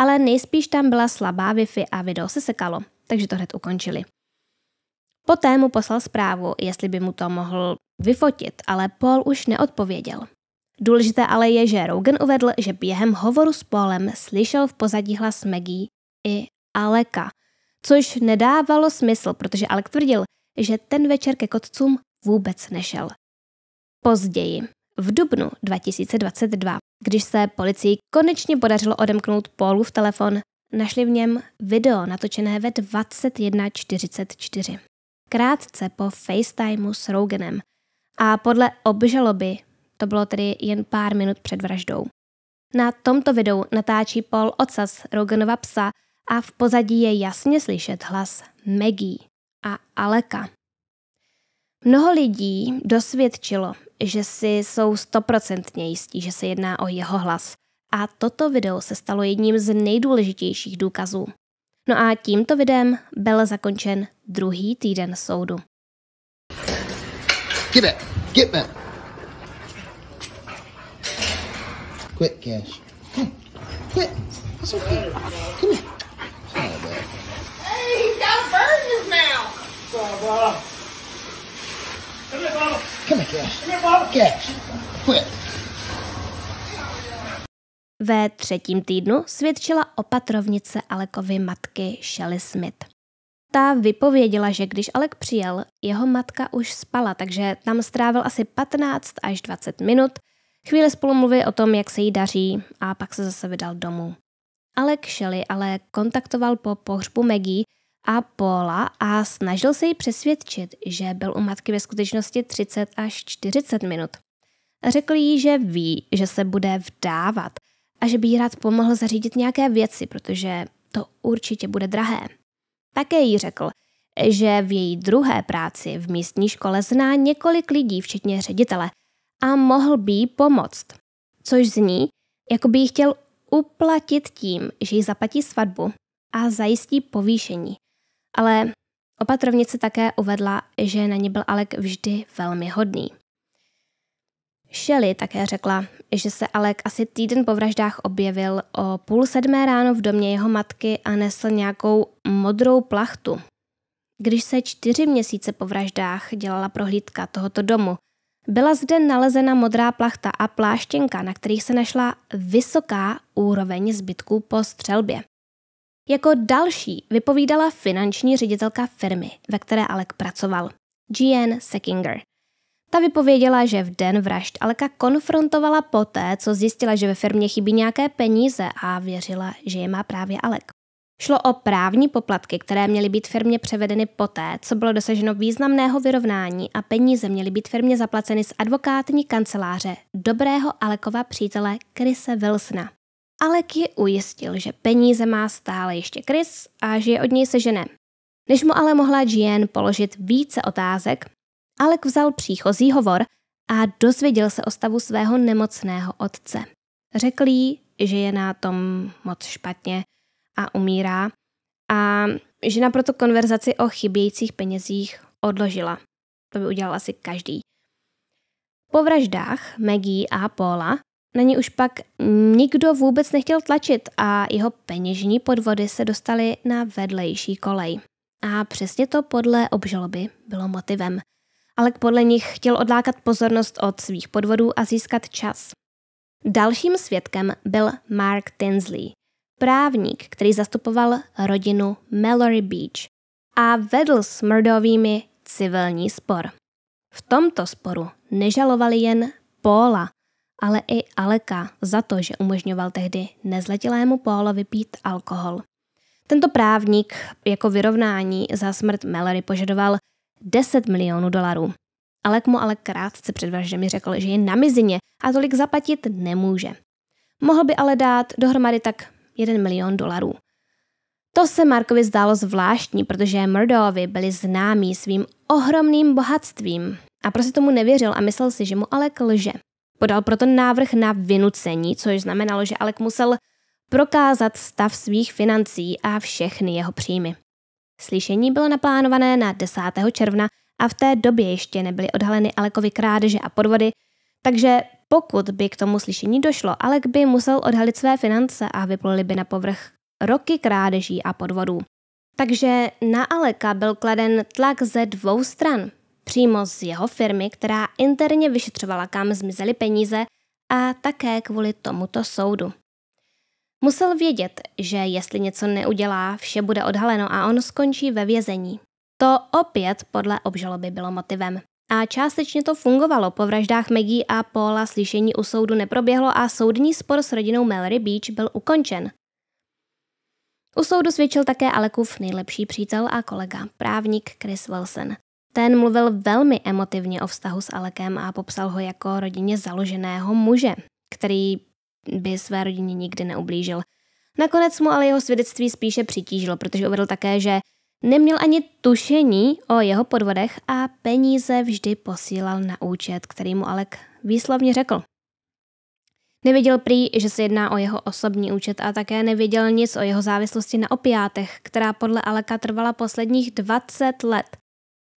Ale nejspíš tam byla slabá Wi-Fi a video se sekalo, takže to hned ukončili. Poté mu poslal zprávu, jestli by mu to mohl vyfotit, ale Paul už neodpověděl. Důležité ale je, že Rogan uvedl, že během hovoru s Paulem slyšel v pozadí hlas Maggie i Aleka, což nedávalo smysl, protože Alek tvrdil, že ten večer ke kotcům vůbec nešel. Později, v dubnu 2022, když se policii konečně podařilo odemknout Paulův v telefon, našli v něm video natočené ve 21.44. Krátce po FaceTimeu s Roganem. A podle obžaloby to bylo tedy jen pár minut před vraždou. Na tomto videu natáčí Paul ocas Roganova psa, a v pozadí je jasně slyšet hlas Maggie a Aleka. Mnoho lidí dosvědčilo, že si jsou stoprocentně jistí, že se jedná o jeho hlas. A toto video se stalo jedním z nejdůležitějších důkazů. No a tímto videem byl zakončen druhý týden soudu. Get it. Get it. Quick, Cash. Come. Quick. That's okay. Come here. Come here, Bob. Come here, Cash. Come here, Bob. Cash. Quit. Ve třetím týdnu svědčila opatrovnice Alekovy matky Shelly Smith. Ta vypověděla, že když Alek přijel, jeho matka už spala, takže tam strávil asi 15 až 20 minut, chvíli spolu mluví o tom, jak se jí daří a pak se zase vydal domů. Alek Shelley ale kontaktoval po pohřbu Maggie a Paula a snažil se ji přesvědčit, že byl u matky ve skutečnosti 30 až 40 minut. Řekl jí, že ví, že se bude vdávat a že by jí rád pomohl zařídit nějaké věci, protože to určitě bude drahé. Také jí řekl, že v její druhé práci v místní škole zná několik lidí, včetně ředitele, a mohl by jí pomoct. Což zní, jako by jí chtěl uplatit tím, že jí zaplatí svatbu a zajistí povýšení. Ale opatrovnice také uvedla, že na ní byl Alek vždy velmi hodný. Shelley také řekla, že se Alek asi týden po vraždách objevil o půl sedmé ráno v domě jeho matky a nesl nějakou modrou plachtu. Když se čtyři měsíce po vraždách dělala prohlídka tohoto domu, byla zde nalezena modrá plachta a pláštěnka, na kterých se našla vysoká úroveň zbytků po střelbě. Jako další vypovídala finanční ředitelka firmy, ve které Alek pracoval, G.N. Seckinger. Ta vypověděla, že v den vražd Aleka konfrontovala poté, co zjistila, že ve firmě chybí nějaké peníze a věřila, že je má právě Alek. Šlo o právní poplatky, které měly být firmě převedeny poté, co bylo dosaženo významného vyrovnání a peníze měly být firmě zaplaceny z advokátní kanceláře dobrého Alekova přítele Krise Wilsona. Alek ji ujistil, že peníze má stále ještě Chris a že je od něj sežené. Než mu ale mohla Jean položit více otázek, Alek vzal příchozí hovor a dozvěděl se o stavu svého nemocného otce. Řekl jí, že je na tom moc špatně a umírá a žena proto konverzaci o chybějících penězích odložila. To by udělal asi každý. Po vraždách Maggie a Paula na ní už pak nikdo vůbec nechtěl tlačit a jeho peněžní podvody se dostaly na vedlejší kolej. A přesně to podle obžaloby bylo motivem. Ale podle nich chtěl odlákat pozornost od svých podvodů a získat čas. Dalším svědkem byl Mark Tinsley, právník, který zastupoval rodinu Mallory Beach a vedl s mrdovými civilní spor. V tomto sporu nežalovali jen Paula, ale i Aleka za to, že umožňoval tehdy nezletilému Pólovi pít alkohol. Tento právník jako vyrovnání za smrt Mallory požadoval 10 milionů dolarů. Alek mu ale krátce před vraždami řekl, že je na mizině a tolik zaplatit nemůže. Mohl by ale dát dohromady tak 1 milion dolarů. To se Markovi zdálo zvláštní, protože Murdovi byli známí svým ohromným bohatstvím a prostě tomu nevěřil a myslel si, že mu Alek lže. Podal proto návrh na vynucení, což znamenalo, že Alek musel prokázat stav svých financí a všechny jeho příjmy. Slyšení bylo naplánované na 10. června a v té době ještě nebyly odhaleny Alekovi krádeže a podvody, takže pokud by k tomu slyšení došlo, Alek by musel odhalit své finance a vypluli by na povrch roky krádeží a podvodů. Takže na Aleka byl kladen tlak ze dvou stran přímo z jeho firmy, která interně vyšetřovala, kam zmizely peníze a také kvůli tomuto soudu. Musel vědět, že jestli něco neudělá, vše bude odhaleno a on skončí ve vězení. To opět podle obžaloby bylo motivem. A částečně to fungovalo. Po vraždách Maggie a Paula slyšení u soudu neproběhlo a soudní spor s rodinou Mallory Beach byl ukončen. U soudu svědčil také Alekův nejlepší přítel a kolega, právník Chris Wilson. Ten mluvil velmi emotivně o vztahu s Alekem a popsal ho jako rodině založeného muže, který by své rodině nikdy neublížil. Nakonec mu ale jeho svědectví spíše přitížilo, protože uvedl také, že neměl ani tušení o jeho podvodech a peníze vždy posílal na účet, který mu Alek výslovně řekl. Nevěděl prý, že se jedná o jeho osobní účet a také nevěděl nic o jeho závislosti na opiátech, která podle Aleka trvala posledních 20 let.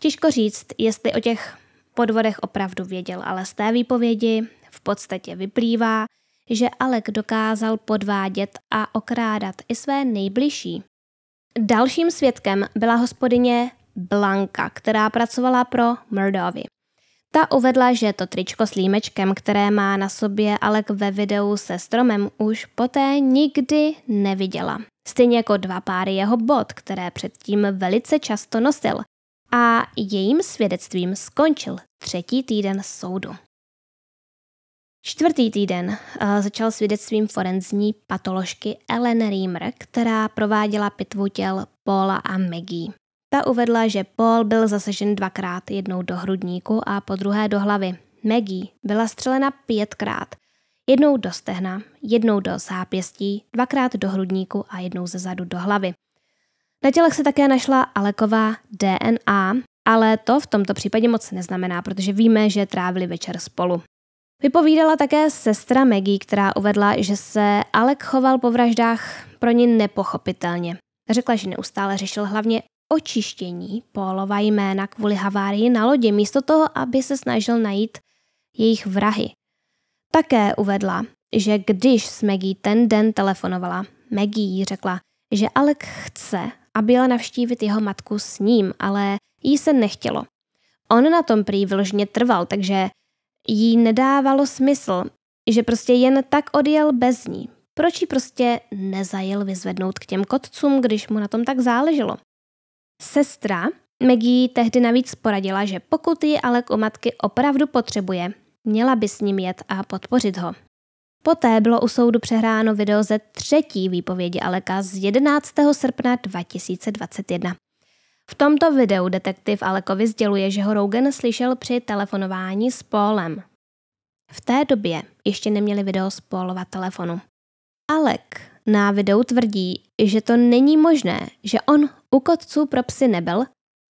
Těžko říct, jestli o těch podvodech opravdu věděl, ale z té výpovědi v podstatě vyplývá, že Alek dokázal podvádět a okrádat i své nejbližší. Dalším svědkem byla hospodyně Blanka, která pracovala pro Murdovi. Ta uvedla, že to tričko s límečkem, které má na sobě Alek ve videu se stromem, už poté nikdy neviděla. Stejně jako dva páry jeho bot, které předtím velice často nosil a jejím svědectvím skončil třetí týden soudu. Čtvrtý týden eh, začal svědectvím forenzní patoložky Ellen Riemer, která prováděla pitvu těl Paula a Maggie. Ta uvedla, že Paul byl zasažen dvakrát, jednou do hrudníku a po druhé do hlavy. Maggie byla střelena pětkrát. Jednou do stehna, jednou do zápěstí, dvakrát do hrudníku a jednou ze zadu do hlavy. Na tělech se také našla Aleková DNA, ale to v tomto případě moc neznamená, protože víme, že trávili večer spolu. Vypovídala také sestra Maggie, která uvedla, že se Alek choval po vraždách pro ní nepochopitelně. Řekla, že neustále řešil hlavně očištění Pólova jména kvůli havárii na lodě, místo toho, aby se snažil najít jejich vrahy. Také uvedla, že když s Maggie ten den telefonovala, Maggie jí řekla, že Alek chce, aby jela navštívit jeho matku s ním, ale jí se nechtělo. On na tom prý vyloženě trval, takže jí nedávalo smysl, že prostě jen tak odjel bez ní. Proč ji prostě nezajel vyzvednout k těm kotcům, když mu na tom tak záleželo? Sestra Maggie tehdy navíc poradila, že pokud ji ale u matky opravdu potřebuje, měla by s ním jet a podpořit ho. Poté bylo u soudu přehráno video ze třetí výpovědi Aleka z 11. srpna 2021. V tomto videu detektiv Alekovi sděluje, že ho Rogan slyšel při telefonování s Paulem. V té době ještě neměli video z Paulova telefonu. Alek na videu tvrdí, že to není možné, že on u kotců pro psy nebyl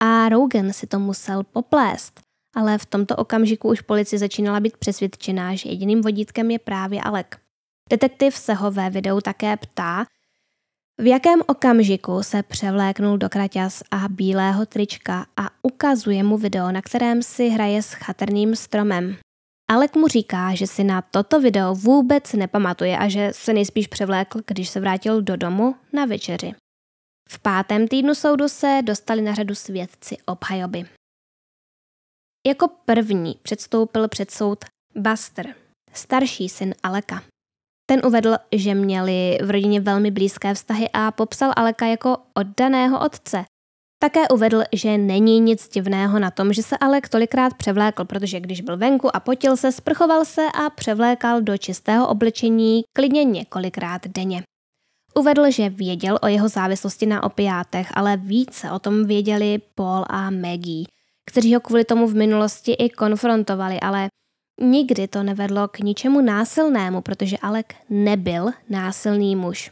a Rogan si to musel poplést – ale v tomto okamžiku už policie začínala být přesvědčená, že jediným vodítkem je právě Alek. Detektiv se ho ve videu také ptá, v jakém okamžiku se převléknul do kraťas a bílého trička a ukazuje mu video, na kterém si hraje s chatrným stromem. Alek mu říká, že si na toto video vůbec nepamatuje a že se nejspíš převlékl, když se vrátil do domu na večeři. V pátém týdnu soudu se dostali na řadu svědci obhajoby. Jako první předstoupil před soud Buster, starší syn Aleka. Ten uvedl, že měli v rodině velmi blízké vztahy a popsal Aleka jako oddaného otce. Také uvedl, že není nic divného na tom, že se Alek tolikrát převlékl, protože když byl venku a potil se, sprchoval se a převlékal do čistého oblečení klidně několikrát denně. Uvedl, že věděl o jeho závislosti na opiátech, ale více o tom věděli Paul a Maggie – kteří ho kvůli tomu v minulosti i konfrontovali, ale nikdy to nevedlo k ničemu násilnému, protože Alek nebyl násilný muž.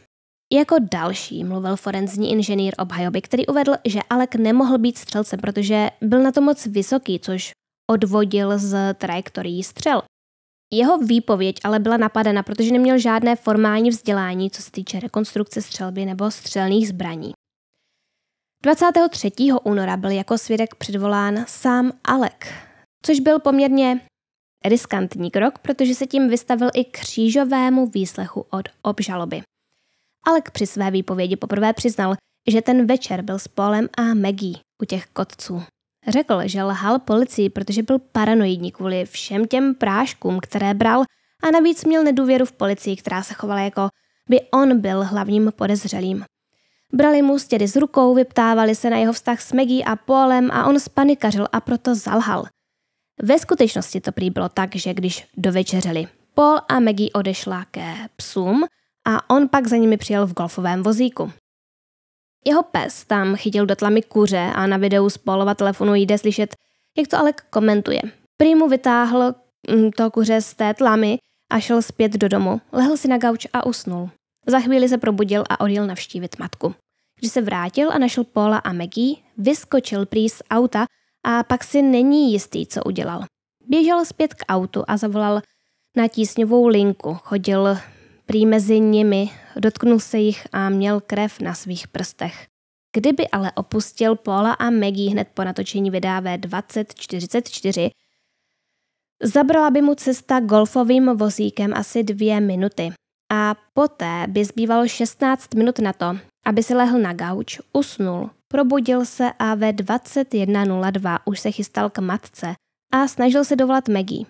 Jako další mluvil forenzní inženýr obhajoby, který uvedl, že Alek nemohl být střelcem, protože byl na to moc vysoký, což odvodil z trajektorií střel. Jeho výpověď ale byla napadena, protože neměl žádné formální vzdělání, co se týče rekonstrukce střelby nebo střelných zbraní. 23. února byl jako svědek předvolán sám Alek, což byl poměrně riskantní krok, protože se tím vystavil i křížovému výslechu od obžaloby. Alek při své výpovědi poprvé přiznal, že ten večer byl s Polem a Megí u těch kotců. Řekl, že lhal policii, protože byl paranoidní kvůli všem těm práškům, které bral a navíc měl nedůvěru v policii, která se chovala jako by on byl hlavním podezřelým. Brali mu stědy z rukou, vyptávali se na jeho vztah s Megí a Polem a on spanikařil a proto zalhal. Ve skutečnosti to prý bylo tak, že když dovečeřeli, Paul a Maggie odešla ke psům a on pak za nimi přijel v golfovém vozíku. Jeho pes tam chytil do tlamy kuře a na videu z Paulova telefonu jde slyšet, jak to Alek komentuje. Prý mu vytáhl mm, to kuře z té tlamy a šel zpět do domu. Lehl si na gauč a usnul. Za chvíli se probudil a odjel navštívit matku. Když se vrátil a našel Paula a Maggie, vyskočil prý z auta a pak si není jistý, co udělal. Běžel zpět k autu a zavolal na tísňovou linku. Chodil prý mezi nimi, dotknul se jich a měl krev na svých prstech. Kdyby ale opustil Paula a Maggie hned po natočení videa V2044, zabrala by mu cesta golfovým vozíkem asi dvě minuty a poté by zbývalo 16 minut na to, aby si lehl na gauč, usnul, probudil se a ve 21.02 už se chystal k matce a snažil se dovolat Maggie.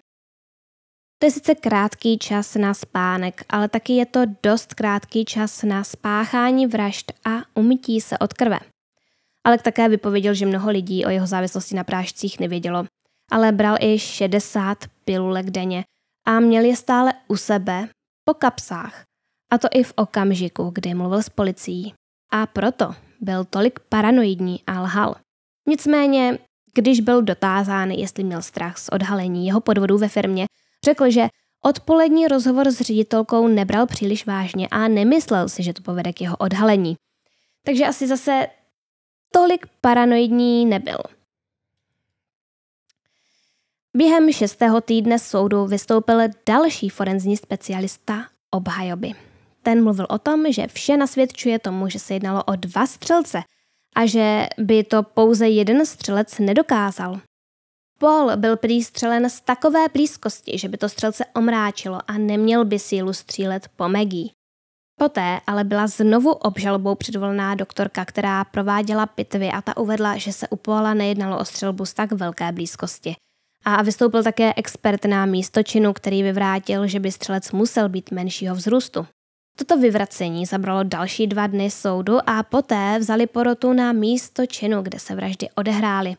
To je sice krátký čas na spánek, ale taky je to dost krátký čas na spáchání vražd a umytí se od krve. Ale také vypověděl, že mnoho lidí o jeho závislosti na prášcích nevědělo, ale bral i 60 pilulek denně a měl je stále u sebe, po kapsách, a to i v okamžiku, kdy mluvil s policií. A proto byl tolik paranoidní a lhal. Nicméně, když byl dotázán, jestli měl strach z odhalení jeho podvodů ve firmě, řekl, že odpolední rozhovor s ředitelkou nebral příliš vážně a nemyslel si, že to povede k jeho odhalení. Takže asi zase tolik paranoidní nebyl. Během šestého týdne soudu vystoupil další forenzní specialista obhajoby. Ten mluvil o tom, že vše nasvědčuje tomu, že se jednalo o dva střelce a že by to pouze jeden střelec nedokázal. Paul byl prý střelen z takové blízkosti, že by to střelce omráčilo a neměl by sílu střílet po Megí. Poté ale byla znovu obžalobou předvolná doktorka, která prováděla pitvy a ta uvedla, že se u Paula nejednalo o střelbu z tak velké blízkosti – a vystoupil také expert na místočinu, který vyvrátil, že by střelec musel být menšího vzrůstu. Toto vyvracení zabralo další dva dny soudu a poté vzali porotu na místo činu, kde se vraždy odehrály.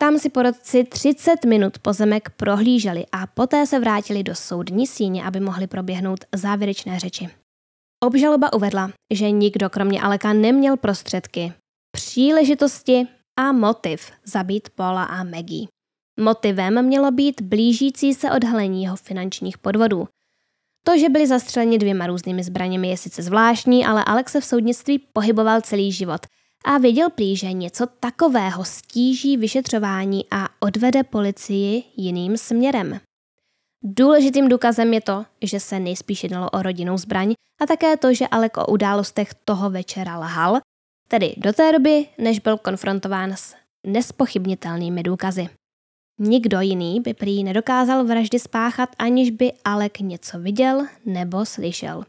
Tam si porotci 30 minut pozemek prohlíželi a poté se vrátili do soudní síně, aby mohli proběhnout závěrečné řeči. Obžaloba uvedla, že nikdo kromě Aleka neměl prostředky, příležitosti a motiv zabít Paula a Maggie. Motivem mělo být blížící se odhalení jeho finančních podvodů. To, že byli zastřeleni dvěma různými zbraněmi, je sice zvláštní, ale Alex se v soudnictví pohyboval celý život a věděl prý, že něco takového stíží vyšetřování a odvede policii jiným směrem. Důležitým důkazem je to, že se nejspíš jednalo o rodinnou zbraň a také to, že Alek o událostech toho večera lhal, tedy do té doby, než byl konfrontován s nespochybnitelnými důkazy. Nikdo jiný by prý nedokázal vraždy spáchat, aniž by Alek něco viděl nebo slyšel.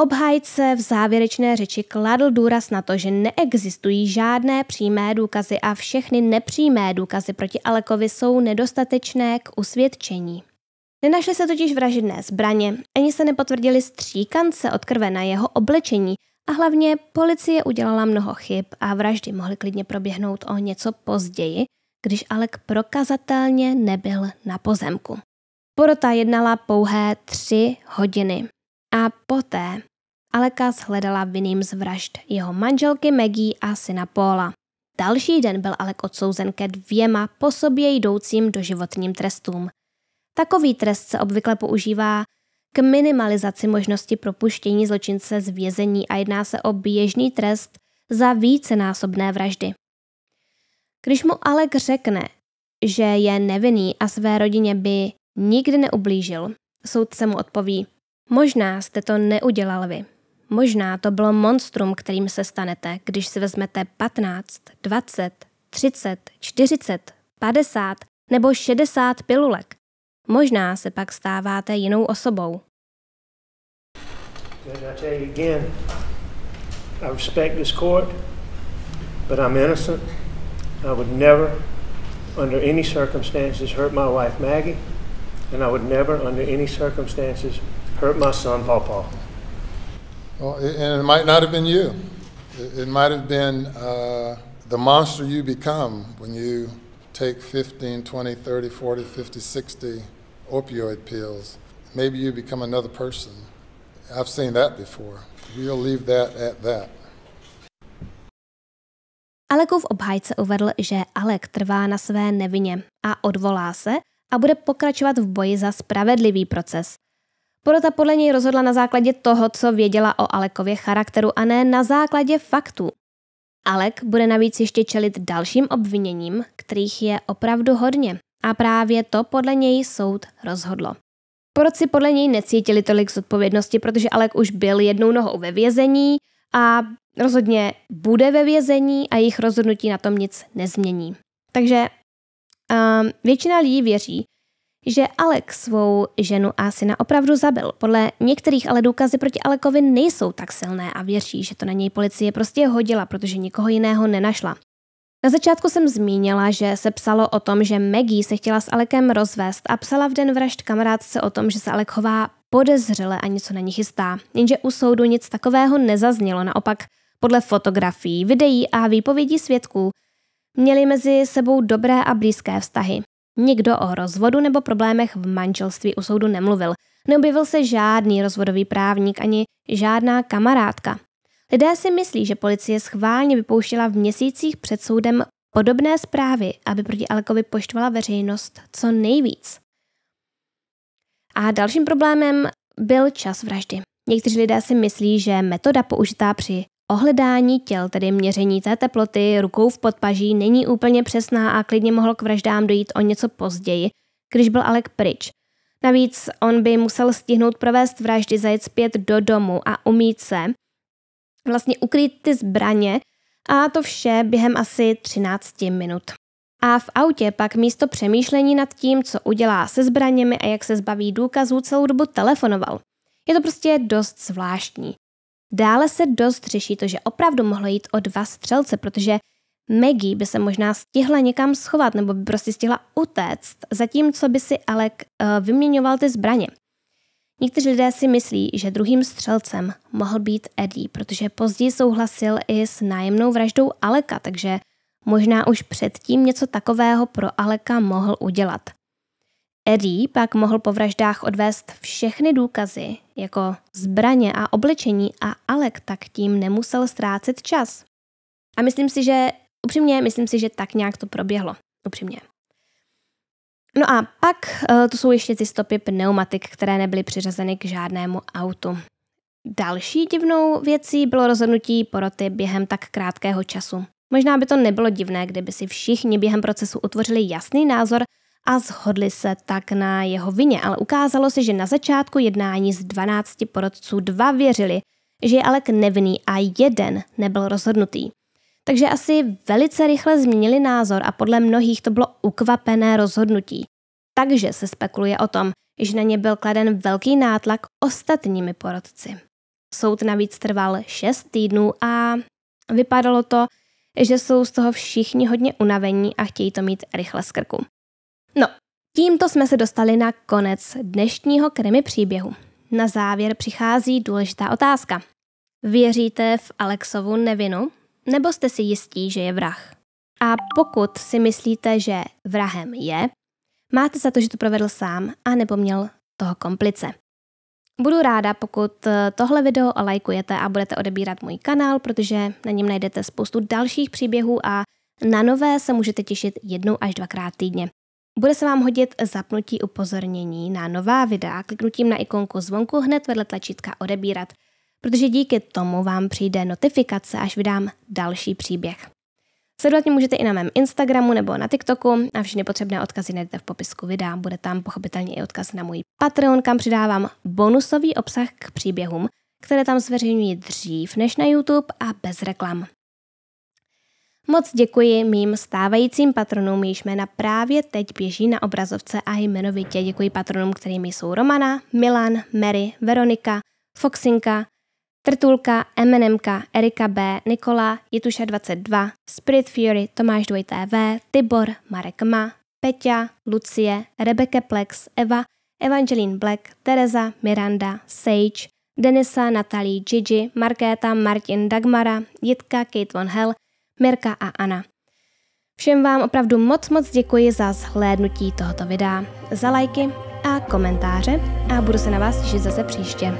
Obhájce v závěrečné řeči kladl důraz na to, že neexistují žádné přímé důkazy a všechny nepřímé důkazy proti Alekovi jsou nedostatečné k usvědčení. Nenašly se totiž vražedné zbraně, ani se nepotvrdili stříkance od krve na jeho oblečení a hlavně policie udělala mnoho chyb a vraždy mohly klidně proběhnout o něco později, když Alek prokazatelně nebyl na pozemku. Porota jednala pouhé tři hodiny a poté Aleka hledala vinným z vražd jeho manželky Maggie a syna Paula. Další den byl Alek odsouzen ke dvěma po sobě jdoucím doživotním trestům. Takový trest se obvykle používá k minimalizaci možnosti propuštění zločince z vězení a jedná se o běžný trest za vícenásobné vraždy. Když mu Alek řekne, že je nevinný a své rodině by nikdy neublížil, soudce mu odpoví, možná jste to neudělal vy. Možná to bylo monstrum, kterým se stanete, když si vezmete 15, 20, 30, 40, 50 nebo 60 pilulek. Možná se pak stáváte jinou osobou. I respect this court, but I'm innocent. I would never, under any circumstances, hurt my wife Maggie, and I would never, under any circumstances, hurt my son Paw Paw. Well, and it might not have been you. It might have been uh, the monster you become when you take 15, 20, 30, 40, 50, 60 opioid pills. Maybe you become another person. I've seen that before. We'll leave that at that. Alekův obhájce uvedl, že Alek trvá na své nevině a odvolá se a bude pokračovat v boji za spravedlivý proces. Porota podle něj rozhodla na základě toho, co věděla o Alekově charakteru a ne na základě faktů. Alek bude navíc ještě čelit dalším obviněním, kterých je opravdu hodně a právě to podle něj soud rozhodlo. Porotci podle něj necítili tolik zodpovědnosti, protože Alek už byl jednou nohou ve vězení, a rozhodně bude ve vězení a jejich rozhodnutí na tom nic nezmění. Takže um, většina lidí věří, že Alek svou ženu a syna opravdu zabil. Podle některých ale důkazy proti Alekovi nejsou tak silné a věří, že to na něj policie prostě hodila, protože nikoho jiného nenašla. Na začátku jsem zmínila, že se psalo o tom, že Maggie se chtěla s Alekem rozvést a psala v den vražd kamarádce o tom, že se Alek chová podezřele a něco na ní chystá. Jenže u soudu nic takového nezaznělo, naopak podle fotografií, videí a výpovědí svědků měli mezi sebou dobré a blízké vztahy. Nikdo o rozvodu nebo problémech v manželství u soudu nemluvil. Neobjevil se žádný rozvodový právník ani žádná kamarádka. Lidé si myslí, že policie schválně vypouštěla v měsících před soudem podobné zprávy, aby proti Alekovi poštvala veřejnost co nejvíc. A dalším problémem byl čas vraždy. Někteří lidé si myslí, že metoda použitá při ohledání těl, tedy měření té teploty rukou v podpaží, není úplně přesná a klidně mohlo k vraždám dojít o něco později, když byl Alek pryč. Navíc on by musel stihnout provést vraždy, zajet zpět do domu a umít se, vlastně ukryt ty zbraně a to vše během asi 13 minut. A v autě pak místo přemýšlení nad tím, co udělá se zbraněmi a jak se zbaví důkazů, celou dobu telefonoval. Je to prostě dost zvláštní. Dále se dost řeší to, že opravdu mohlo jít o dva střelce, protože Maggie by se možná stihla někam schovat nebo by prostě stihla utéct, zatímco by si Alec uh, vyměňoval ty zbraně. Někteří lidé si myslí, že druhým střelcem mohl být Eddie, protože později souhlasil i s nájemnou vraždou Aleka, takže Možná už předtím něco takového pro Aleka mohl udělat. Eddie pak mohl po vraždách odvést všechny důkazy, jako zbraně a oblečení a Alek tak tím nemusel ztrácet čas. A myslím si, že upřímně, myslím si, že tak nějak to proběhlo. Upřímně. No a pak eh, to jsou ještě ty stopy pneumatik, které nebyly přiřazeny k žádnému autu. Další divnou věcí bylo rozhodnutí poroty během tak krátkého času. Možná by to nebylo divné, kdyby si všichni během procesu utvořili jasný názor a shodli se tak na jeho vině, ale ukázalo se, že na začátku jednání z 12 porodců dva věřili, že je Alek nevný a jeden nebyl rozhodnutý. Takže asi velice rychle změnili názor a podle mnohých to bylo ukvapené rozhodnutí. Takže se spekuluje o tom, že na ně byl kladen velký nátlak ostatními porodci. Soud navíc trval 6 týdnů a vypadalo to, že jsou z toho všichni hodně unavení a chtějí to mít rychle z krku. No, tímto jsme se dostali na konec dnešního krimi příběhu. Na závěr přichází důležitá otázka. Věříte v Alexovu nevinu? Nebo jste si jistí, že je vrah? A pokud si myslíte, že vrahem je, máte za to, že to provedl sám a nebo měl toho komplice. Budu ráda, pokud eh, tohle video lajkujete a budete odebírat můj kanál, protože na něm najdete spoustu dalších příběhů a na nové se můžete těšit jednou až dvakrát týdně. Bude se vám hodit zapnutí upozornění na nová videa kliknutím na ikonku zvonku hned vedle tlačítka odebírat, protože díky tomu vám přijde notifikace, až vydám další příběh. Sledovat mě můžete i na mém Instagramu nebo na TikToku a všechny potřebné odkazy najdete v popisku videa. Bude tam pochopitelně i odkaz na můj Patreon, kam přidávám bonusový obsah k příběhům, které tam zveřejňuji dřív než na YouTube a bez reklam. Moc děkuji mým stávajícím patronům, jejíž jména právě teď běží na obrazovce a jmenovitě děkuji patronům, kterými jsou Romana, Milan, Mary, Veronika, Foxinka, Trtulka, MNMka, Erika B, Nikola, Jituša 22, Spirit Fury, Tomáš 2 TV, Tibor, Marek Ma, Peťa, Lucie, Rebeke Plex, Eva, Evangeline Black, Tereza, Miranda, Sage, Denisa, Natalí, Gigi, Markéta, Martin, Dagmara, Jitka, Kate Von Hell, Mirka a Anna. Všem vám opravdu moc moc děkuji za zhlédnutí tohoto videa, za lajky a komentáře a budu se na vás těšit zase příště.